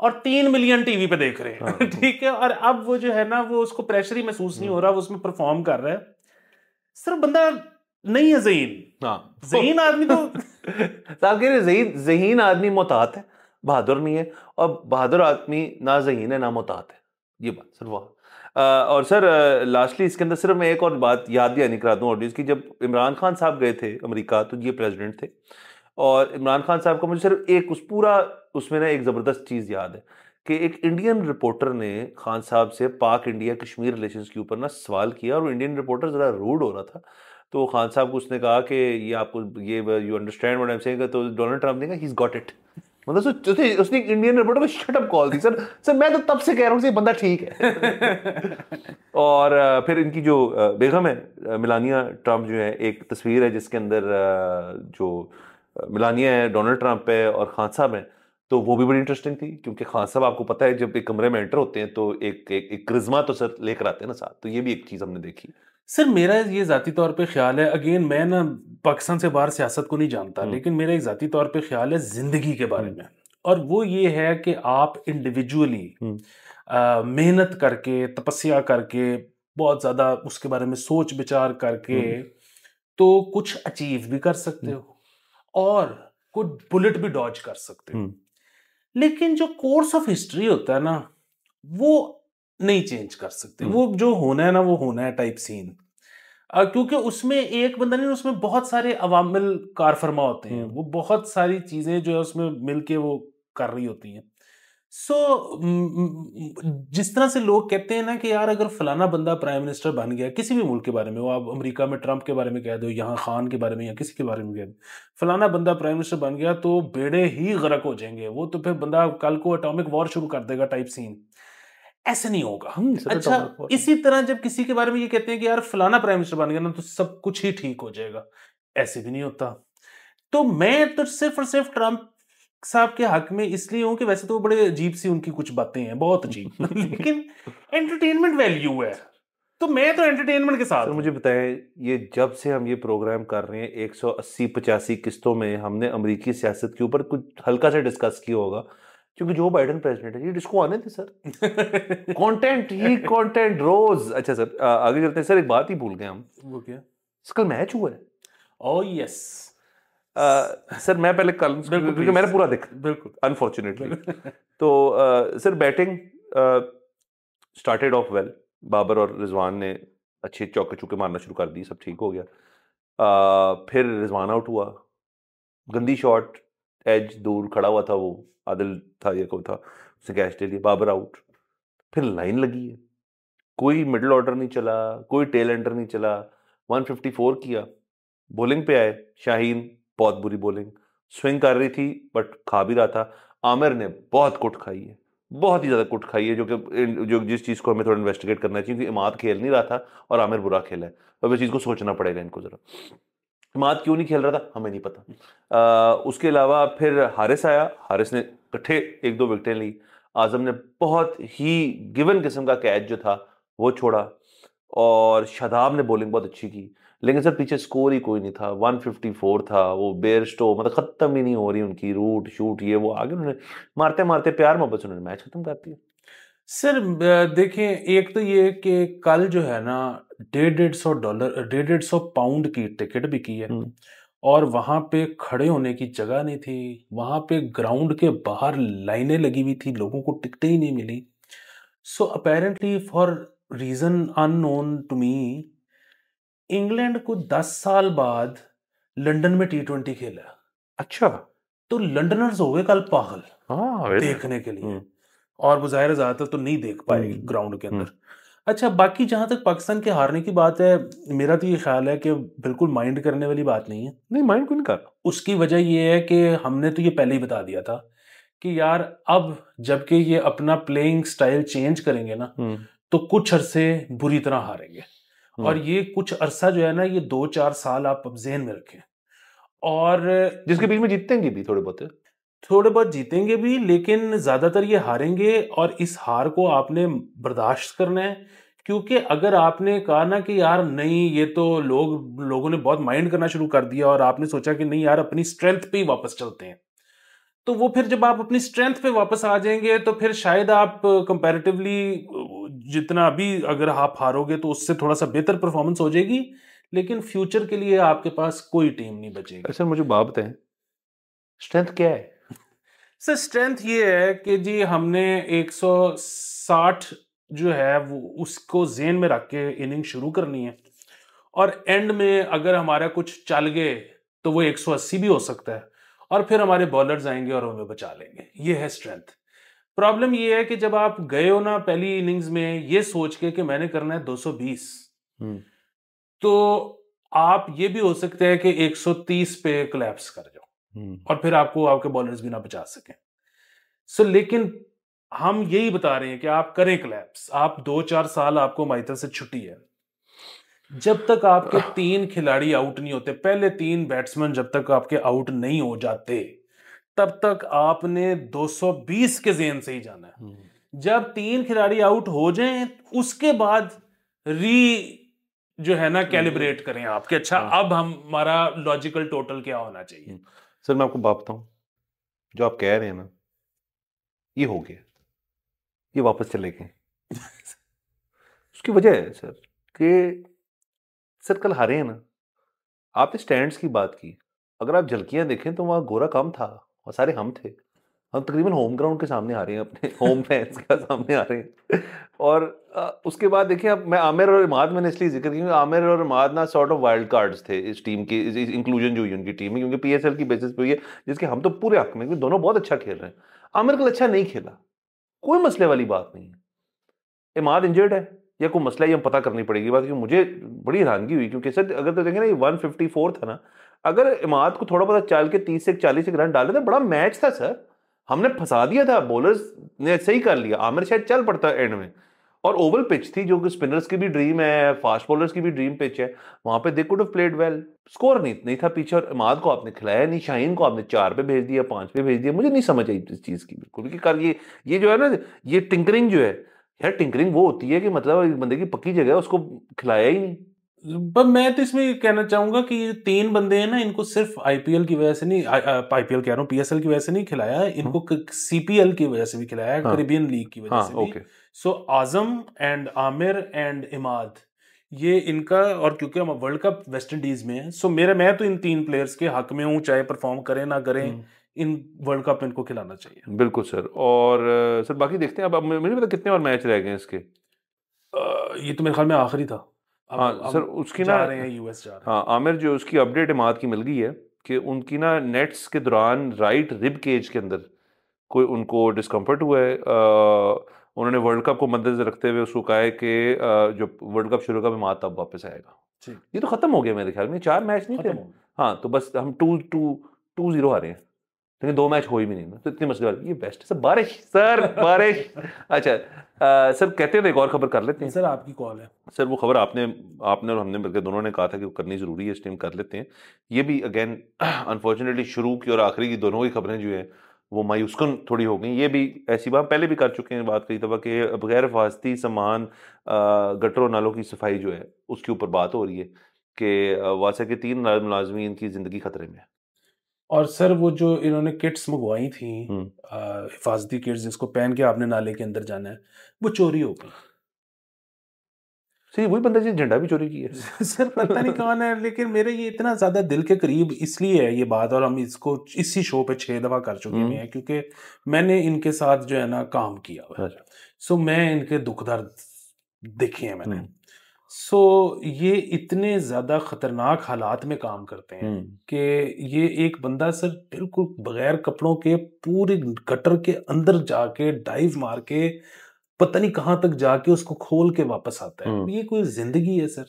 और तीन मिलियन टीवी पे देख रहे हैं हाँ। <laughs> ठीक है और अब वो जो है ना वो उसको प्रेशर ही महसूस नहीं हो रहा वो उसमें परफॉर्म कर रहा है सिर्फ बंदा नहीं है जहीन हाँ जहीन आदमी तो <laughs> साहब कह रहे जहीन जहीन आदमी मोहतात है बहादुर नहीं है और बहादुर आदमी ना जहीन है ना मोहतात है ये बात सर वाह और सर लास्टली इसके अंदर सिर्फ मैं एक और बात याद भी आने करा दूँ ऑडियंस की जब इमरान खान साहब गए थे अमेरिका तो ये प्रेसिडेंट थे और इमरान खान साहब का मुझे सिर्फ एक उस पूरा उसमें ना एक ज़बरदस्त चीज़ याद है कि एक इंडियन रिपोर्टर ने खान साहब से पाक इंडिया कश्मीर रिलेशन के ऊपर ना सवाल किया और इंडियन रिपोर्टर ज़रा रूड हो रहा था तो खान साहब को उसने कहा कि ये आपको ये you understand I am saying तो डोनाल्ड ट्रंप ने कहा ही इज गॉट इट मतलब सो तो उसने उसने इंडियन रिपोर्टर को शट अप कॉल दी सर सर मैं तो तब से कह रहा हूँ ये बंदा ठीक है <laughs> और फिर इनकी जो बेगम है मिलानिया ट्रंप जो है एक तस्वीर है जिसके अंदर जो मिलानिया है डोनाल्ड ट्रंप है और खान साहब है तो वो भी बड़ी इंटरेस्टिंग थी क्योंकि खान साहब आपको पता है जब एक कमरे में एंटर होते हैं तो एक एक, एक क्रिज्मा तो सर लेकर आते हैं ना साथ तो ये भी एक चीज़ हमने देखी सर मेरा ये ज़ाती तौर पे ख्याल है अगेन मैं ना पाकिस्तान से बाहर सियासत को नहीं जानता हम्म। लेकिन मेरा एक ज़ाती तौर पे ख्याल है ज़िंदगी के बारे हम्म। में और वो ये है कि आप इंडिविजुअली हम्म। मेहनत करके तपस्या करके बहुत ज़्यादा उसके बारे में सोच विचार करके तो कुछ अचीव भी कर सकते हो और कुछ बुलेट भी डॉज कर सकते हो लेकिन जो कोर्स ऑफ हिस्ट्री होता है ना वो नहीं चेंज कर सकते हम्म। वो जो होना है ना वो होना है टाइप सीन आ, क्योंकि उसमें एक बंदा नहीं उसमें बहुत सारे अवामिल कारफरमा होते हैं हम्म। वो बहुत सारी चीजें जो है उसमें मिलके वो कर रही होती हैं सो so, जिस तरह से लोग कहते हैं ना कि यार अगर फलाना बंदा प्राइम मिनिस्टर बन गया किसी भी मुल्क के बारे में वो आप अमेरिका में ट्रंप के बारे में कह दो यहाँ खान के बारे में या किसी के बारे में कह दो फलाना बंदा प्राइम मिनिस्टर बन गया तो बेड़े ही गर्क हो जाएंगे वो तो फिर बंदा कल को अटोमिक वॉर शुरू कर देगा टाइप सीन ऐसे नहीं होगा हम्म, अच्छा इसी तरह जब किसी के बारे में ये कहते हैं कि यार फलाना प्राइम मिनिस्टर बन गया ना तो सब कुछ ही ठीक हो जाएगा ऐसे भी नहीं होता तो मैं तो सिर्फ और सिर्फ ट्रंप साहब के हक में इसलिए हूं कि वैसे तो बड़े अजीब सी उनकी कुछ बातें हैं बहुत अजीब <laughs> लेकिन एंटरटेनमेंट वैल्यू है तो मैं तो एंटरटेनमेंट के साथ मुझे बताएं ये जब से हम ये प्रोग्राम कर रहे हैं एक सौ किस्तों में हमने अमरीकी सियासत के ऊपर कुछ हल्का सा डिस्कस किया होगा क्योंकि जो बाइडन प्रेसिडेंट है इसको आने थे सर कंटेंट ही कंटेंट रोज अच्छा सर आगे चलते हैं सर एक बात ही भूल गए हम वो क्या कल मैच हुआ है ओ यस सर मैं पहले कल <laughs> क्योंकि मैंने पूरा देखा बिल्कुल अनफॉर्चुनेटली <laughs> तो sir batting started off well Babar और रिजवान ने अच्छे चौके चौके मारना शुरू कर दी सब ठीक हो गया आ, फिर रिजवान आउट हुआ गंदी शॉट एज दूर खड़ा हुआ था वो आदिल था या कोई था उसने कैच ले लिया बाबर आउट फिर लाइन लगी है कोई मिडल ऑर्डर नहीं चला कोई टेल एंडर नहीं चला 154 किया बॉलिंग पे आए शाहीन बहुत बुरी बॉलिंग स्विंग कर रही थी बट खा भी रहा था आमिर ने बहुत कुट खाई है बहुत ही ज़्यादा कुट खाई है जो कि जो जिस चीज़ को हमें थोड़ा इन्वेस्टिगेट करना चाहिए क्योंकि इमाद खेल नहीं रहा था और आमिर बुरा खेला है अब इस चीज़ को सोचना पड़ेगा इनको ज़रा इमाद क्यों नहीं खेल रहा था हमें नहीं पता आ, उसके अलावा फिर हारिस आया हारिस ने इकट्ठे एक दो विकटें ली आजम ने बहुत ही गिवन किस्म का कैच जो था वो छोड़ा और शादाब ने बॉलिंग बहुत अच्छी की लेकिन सर पीछे स्कोर ही कोई नहीं था 154 था वो बेयर स्टो मतलब ख़त्म ही नहीं हो रही उनकी रूट शूट ये वो आगे उन्होंने मारते मारते प्यार मोहब्बत उन्होंने मैच ख़त्म कर दिया सर देखें एक तो ये कि कल जो है ना डेढ़ डेढ़ सौ डॉलर डेढ़ डेढ़ सौ पाउंड की टिकट भी की है हम्म। और वहाँ पे खड़े होने की जगह नहीं थी वहाँ पे ग्राउंड के बाहर लाइनें लगी हुई थी लोगों को टिकटें ही नहीं मिली so apparently for reason unknown to me England को दस साल बाद लंदन में टी ट्वेंटी खेला अच्छा तो लंडनर्स हो गए कल पागल हाँ, देखने के लिए हम्म। और वो जाहिर ज्यादातर तो नहीं देख पाए हम्म, ग्राउंड के हम्म। अंदर अच्छा बाकी जहाँ तक पाकिस्तान के हारने की बात है मेरा तो ये ख्याल है कि बिल्कुल माइंड करने वाली बात नहीं है नहीं माइंड क्यों कर उसकी वजह ये है कि हमने तो ये पहले ही बता दिया था कि यार अब जबकि ये अपना प्लेइंग स्टाइल चेंज करेंगे ना हम्म। तो कुछ अरसे बुरी तरह हारेंगे हम्म। और ये कुछ अरसा जो है ना ये दो चार साल आप अब में रखें और जिसके बीच में जीतेंगे भी थोड़े बहुत थोड़े बहुत जीतेंगे भी लेकिन ज़्यादातर ये हारेंगे और इस हार को आपने बर्दाश्त करना है क्योंकि अगर आपने कहा ना कि यार नहीं ये तो लोग लोगों ने बहुत माइंड करना शुरू कर दिया और आपने सोचा कि नहीं यार अपनी स्ट्रेंथ पे ही वापस चलते हैं तो वो फिर जब आप अपनी स्ट्रेंथ पे वापस आ जाएंगे तो फिर शायद आप कंपैरेटिवली जितना अभी अगर आप हारोगे तो उससे थोड़ा सा बेहतर परफॉर्मेंस हो जाएगी लेकिन फ्यूचर के लिए आपके पास कोई टीम नहीं बचेगी सर अच्छा, मुझे बात बताएं स्ट्रेंथ क्या है सर स्ट्रेंथ ये है कि जी हमने 160 जो है वो उसको जेन में रख के इनिंग शुरू करनी है और एंड में अगर हमारा कुछ चल गए तो वो 180 भी हो सकता है और फिर हमारे बॉलर्स आएंगे और हमें बचा लेंगे ये है स्ट्रेंथ प्रॉब्लम ये है कि जब आप गए हो ना पहली इनिंग्स में ये सोच के कि मैंने करना है 220 हम्म। तो आप ये भी हो सकते हैं कि 130 पे क्लैप्स कर जाओ हम्म। और फिर आपको आपके बॉलर्स भी ना बचा सके सो लेकिन हम यही बता रहे हैं कि आप करें क्लैप्स आप दो चार साल आपको माइतर से छुट्टी है जब तक आपके तीन खिलाड़ी आउट नहीं होते पहले तीन बैट्समैन जब तक आपके आउट नहीं हो जाते तब तक आपने 220 के जेन से ही जाना है हम्म। जब तीन खिलाड़ी आउट हो जाएं उसके बाद री जो है ना कैलिब्रेट हम्म। करें आपके अच्छा हाँ। अब हमारा लॉजिकल टोटल क्या होना चाहिए सर मैं आपको बात बताऊँ जो आप कह रहे हैं ना ये हो गया ये वापस चले गए उसकी वजह है सर कि सर कल हारे हैं ना आपने स्टैंड्स की बात की अगर आप झलकियाँ देखें तो वहाँ गोरा कम था और सारे हम थे हम तकरीबन होम ग्राउंड के सामने आ रहे हैं अपने होम <laughs> फैंस के सामने आ रहे हैं और उसके बाद देखिए अब मैं आमिर और इमाद मैंने इसलिए जिक्र किया आमिर और इमाद ना सॉर्ट ऑफ वाइल्ड कार्ड्स थे इस टीम की इस, इंक्लूजन जो हुई उनकी टीम में क्योंकि पीएसएल की बेसिस पे हुई है जिसके हम तो पूरे हक में क्योंकि दोनों बहुत अच्छा खेल रहे हैं आमिर कल अच्छा नहीं खेला कोई मसले वाली बात नहीं है इमाद इंजर्ड है या कोई मसला ये हम पता करनी पड़ेगी बात क्योंकि मुझे बड़ी हैरानगी हुई क्योंकि सर अगर तो देखें ना ये वन फिफ्टी फोर था ना अगर इमाद को थोड़ा बहुत चाल के तीस से चालीस एक रन डाले तो बड़ा मैच था सर हमने फंसा दिया था बॉलर्स ने सही कर लिया आमिर शायद चल पड़ता एंड में और ओवल पिच थी जो कि स्पिनर्स की भी ड्रीम है फास्ट बॉलर्स की भी ड्रीम पिच है वहां पे they could have played well score नहीं नहीं था पीछे और इमाद को आपने खिलाया नहीं शाहीन को आपने चार पे भेज दिया पांच पे भेज दिया मुझे नहीं समझ आई इस चीज़ की बिल्कुल कि कल ये ये जो है ना ये टिंकरिंग जो है यार टिंकरिंग वो होती है कि मतलब बंदे की पक्की जगह उसको खिलाया ही नहीं पर मैं तो इसमें कहना चाहूंगा कि तीन बंदे हैं ना इनको सिर्फ आईपीएल की वजह से नहीं आईपीएल uh, कह रहा हूँ पीएसएल की वजह से नहीं खिलाया इनको सीपीएल हम्म। की वजह से भी खिलाया हाँ, लीग की वजह हाँ, से okay so Azam and Amir and Imad ये इनका और क्योंकि हम वर्ल्ड कप वेस्ट इंडीज में है सो मेरे मैं तो इन तीन प्लेयर्स के हक में हूँ चाहे परफॉर्म करें ना करें हम्म। इन वर्ल्ड कप इनको खिलाना चाहिए बिल्कुल सर और सर बाकी देखते हैं अब मुझे पता कितने और मैच रह गए इसके ये तो मेरे ख्याल में आखिरी था हाँ सर उसकी ना रहे हैं यूएस जा रहे हैं हाँ आमिर जो उसकी अपडेट इमाद की मिल गई है कि उनकी ना नेट्स के दौरान राइट रिब केज के अंदर कोई उनको डिस्कम्फर्ट हुआ है उन्होंने वर्ल्ड कप को मद्देनजर रखते हुए उसको कहा है कि जो वर्ल्ड कप शुरू का इमारत अब वापस आएगा ये तो खत्म हो गया मेरे ख्याल में चार मैच नहीं थे हाँ तो बस हम टू टू टू जीरो आ रहे हैं लेकिन दो मैच हो ही भी नहीं मैं तो इतनी मुश्किल ये बेस्ट सर बारिश सर बारिश <laughs> अच्छा आ, सर कहते हैं तो एक और खबर कर लेते हैं सर आपकी कॉल है सर वो खबर आपने आपने और हमने मिलकर दोनों ने कहा था कि वो करनी ज़रूरी है इस टाइम कर लेते हैं ये भी अगेन अनफॉर्चुनेटली <clears throat> शुरू की और आखिरी की दोनों ही खबरें जो हैं वो मायूसकन थोड़ी हो गई ये भी ऐसी बात पहले भी कर चुके हैं बात कई दफ़ा कि बगैर फास्ती सामान गटर और नालों की सफाई जो है उसके ऊपर बात हो रही है कि वासा के तीन मुलाजमी की ज़िंदगी खतरे में है और सर वो जो इन्होंने किट्स मंगवाई थी हिफाजती किट्स जिसको पहन के आपने नाले के अंदर जाना है वो चोरी हो गई वही बंदा जी झंडा भी चोरी किया सर पता नहीं कौन है लेकिन मेरे ये इतना ज़्यादा दिल के करीब इसलिए है ये बात और हम इसको इसी शो पे छः दफ़ा कर चुके हुए हैं क्योंकि मैंने इनके साथ जो है ना काम किया सो अच्छा। मैं इनके दुख दर्द देखे हैं मैंने सो so, ये इतने ज़्यादा ख़तरनाक हालात में काम करते हैं हम्म। कि ये एक बंदा सर बिल्कुल बगैर कपड़ों के पूरे गटर के अंदर जाके डाइव मार के पता नहीं कहाँ तक जाके उसको खोल के वापस आता है हम्म। ये कोई ज़िंदगी है सर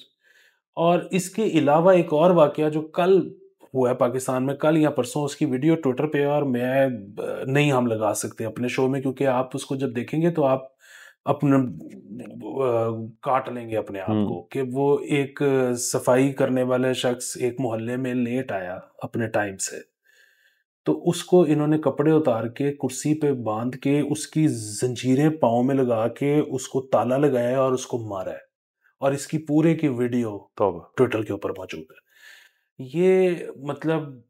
और इसके अलावा एक और वाक्य जो कल हुआ है पाकिस्तान में कल या परसों उसकी वीडियो ट्विटर पे और मैं नहीं हम लगा सकते अपने शो में क्योंकि आप उसको जब देखेंगे तो आप अपने काट लेंगे अपने आप हम्म। को कि वो एक सफाई करने वाले शख्स एक मोहल्ले में लेट आया अपने टाइम से तो उसको इन्होंने कपड़े उतार के कुर्सी पे बांध के उसकी जंजीरें पाओ में लगा के उसको ताला लगाया और उसको मारा है और इसकी पूरे की वीडियो ट्विटर के ऊपर मौजूद है ये मतलब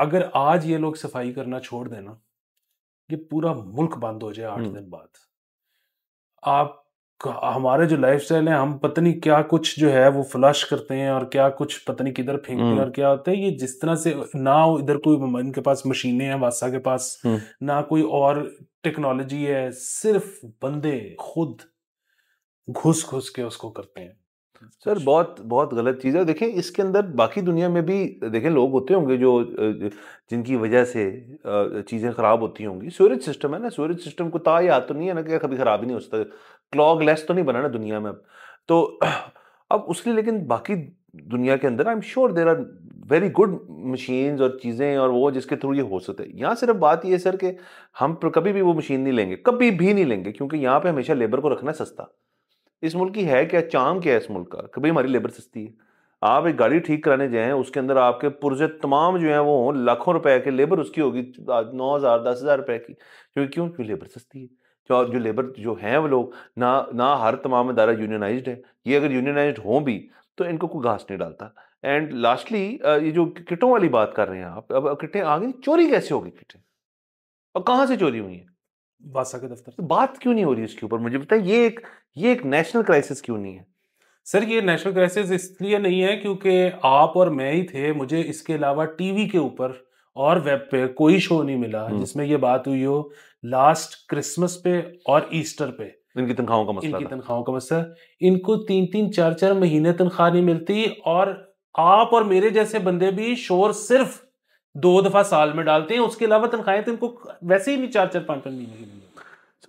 अगर आज ये लोग सफाई करना छोड़ देना ये पूरा मुल्क बंद हो जाए आठ हम्म। दिन बाद आप हमारे जो लाइफ स्टाइल है हम पता नहीं क्या कुछ जो है वो फ्लश करते हैं और क्या कुछ पता नहीं किधर फेंकते हैं और हम्म। क्या होता है ये जिस तरह से ना इधर कोई इनके पास मशीनें हैं वासा के पास हम्म। ना कोई और टेक्नोलॉजी है सिर्फ बंदे खुद घुस घुस के उसको करते हैं सर अच्छा। बहुत बहुत गलत चीज़ है देखें इसके अंदर बाकी दुनिया में भी देखें लोग होते होंगे जो जिनकी वजह से चीज़ें ख़राब होती होंगी सोरेज सिस्टम है ना सीवरेज सिस्टम को ता याद तो नहीं है ना कि कभी ख़राब ही नहीं हो सकता क्लॉग लेस तो नहीं बना ना दुनिया में अब तो अब उसके लेकिन बाकी दुनिया के अंदर I am sure there are very good machine और चीज़ें और वो जिसके थ्रू ये हो सकते हैं यहाँ सिर्फ बात ये सर कि हम कभी भी वो मशीन नहीं लेंगे कभी भी नहीं लेंगे क्योंकि यहाँ पे हमेशा लेबर को रखना सस्ता इस मुल्क की है क्या चाम क्या है इस मुल्क का कभी हमारी लेबर सस्ती है आप एक गाड़ी ठीक कराने जाएं उसके अंदर आपके पुरजे तमाम जो है वो लाखों रुपए के लेबर उसकी होगी नौ हज़ार दस हज़ार रुपए की क्योंकि क्यों क्यों लेबर सस्ती है जो जो लेबर जो हैं वो लोग ना ना हर तमाम इदारा यूनियनाइज है ये अगर यूनियनाइज हों भी तो इनको कोई घास नहीं डालता एंड लास्टली ये जो किटों वाली बात कर रहे हैं आप अब किटें आ गई चोरी कैसे होगी किटें और कहाँ से चोरी हुई हैं बादशाह के दफ्तर तो बात क्यों नहीं हो रही इसके ऊपर मुझे बताइए ये एक ये एक नेशनल क्राइसिस क्यों नहीं है सर ये नेशनल क्राइसिस इसलिए नहीं है क्योंकि आप और मैं ही थे मुझे इसके अलावा टीवी के ऊपर और वेब पे कोई शो नहीं मिला हम्म। जिसमें ये बात हुई हो लास्ट क्रिसमस पे और ईस्टर पे इनकी तनख्वाहों का मसला इनकी तनख्वाहों का मसला इनको तीन तीन चार चार महीने तनख्वाह नहीं मिलती और आप और मेरे जैसे बंदे भी शोर सिर्फ दो दफा साल में डालते हैं उसके अलावा तनख्वाहें तो इनको वैसे ही नहीं चार चार पाँच पाँच महीने की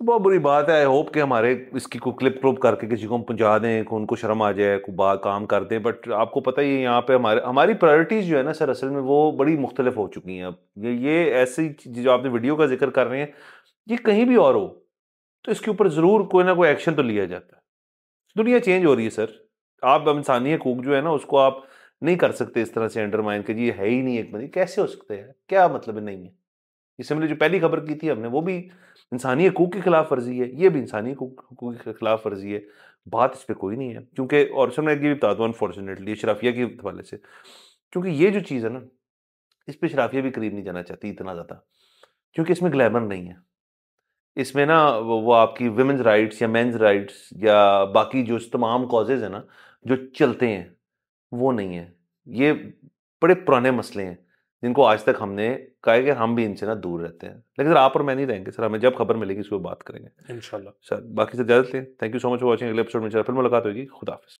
बहुत बुरी बात है आई होप कि हमारे इसकी को क्लिप प्रूप करके किसी को हम पहुँचा दें को उनको शर्म आ जाए को बा काम कर दें बट आपको पता ही है यहाँ पे हमारे हमारी प्रायोरिटीज़ जो है ना सर असल में वो बड़ी मुख्तलिफ हो चुकी हैं अब ये ये ऐसी जो आपने वीडियो का जिक्र कर रहे हैं ये कहीं भी और हो तो इसके ऊपर ज़रूर कोई ना कोई एक्शन तो लिया जाता है दुनिया चेंज हो रही है सर आप इंसानी हकूक जो है ना उसको आप नहीं कर सकते इस तरह से अंडरमाइन कि ये है ही नहीं एक बंदी कैसे हो सकते हैं क्या मतलब है नहीं है इससे हमने जो पहली खबर की थी हमने वो भी इंसानी हकूक के खिलाफ वर्जी है ये भी इंसानी हकूक के खिलाफ वर्जी है बात इस पर कोई नहीं है क्योंकि और सुन मैं ये भी बता दूँ अनफॉर्चुनेटली शराफिया के हवाले से क्योंकि ये जो चीज़ है ना इस पर शराफिया भी करीब नहीं जाना चाहती इतना ज़्यादा क्योंकि इसमें ग्लैमर नहीं है इसमें ना वो, वो आपकी वुमेंस राइट्स या मेंस राइट्स या बाकी जो तमाम कॉजेज़ हैं ना जो चलते हैं वो नहीं है ये बड़े पुराने मसले हैं जिनको आज तक हमने कहा है कि हम भी इनसे ना दूर रहते हैं लेकिन सर आप और मैं नहीं रहेंगे सर हमें जब खबर मिलेगी उसको बात करेंगे इन सर बाकी सर ज्यादा thank you so much for watching अगले एपिसोड में फिर मुलाकात होगी खुदाफिज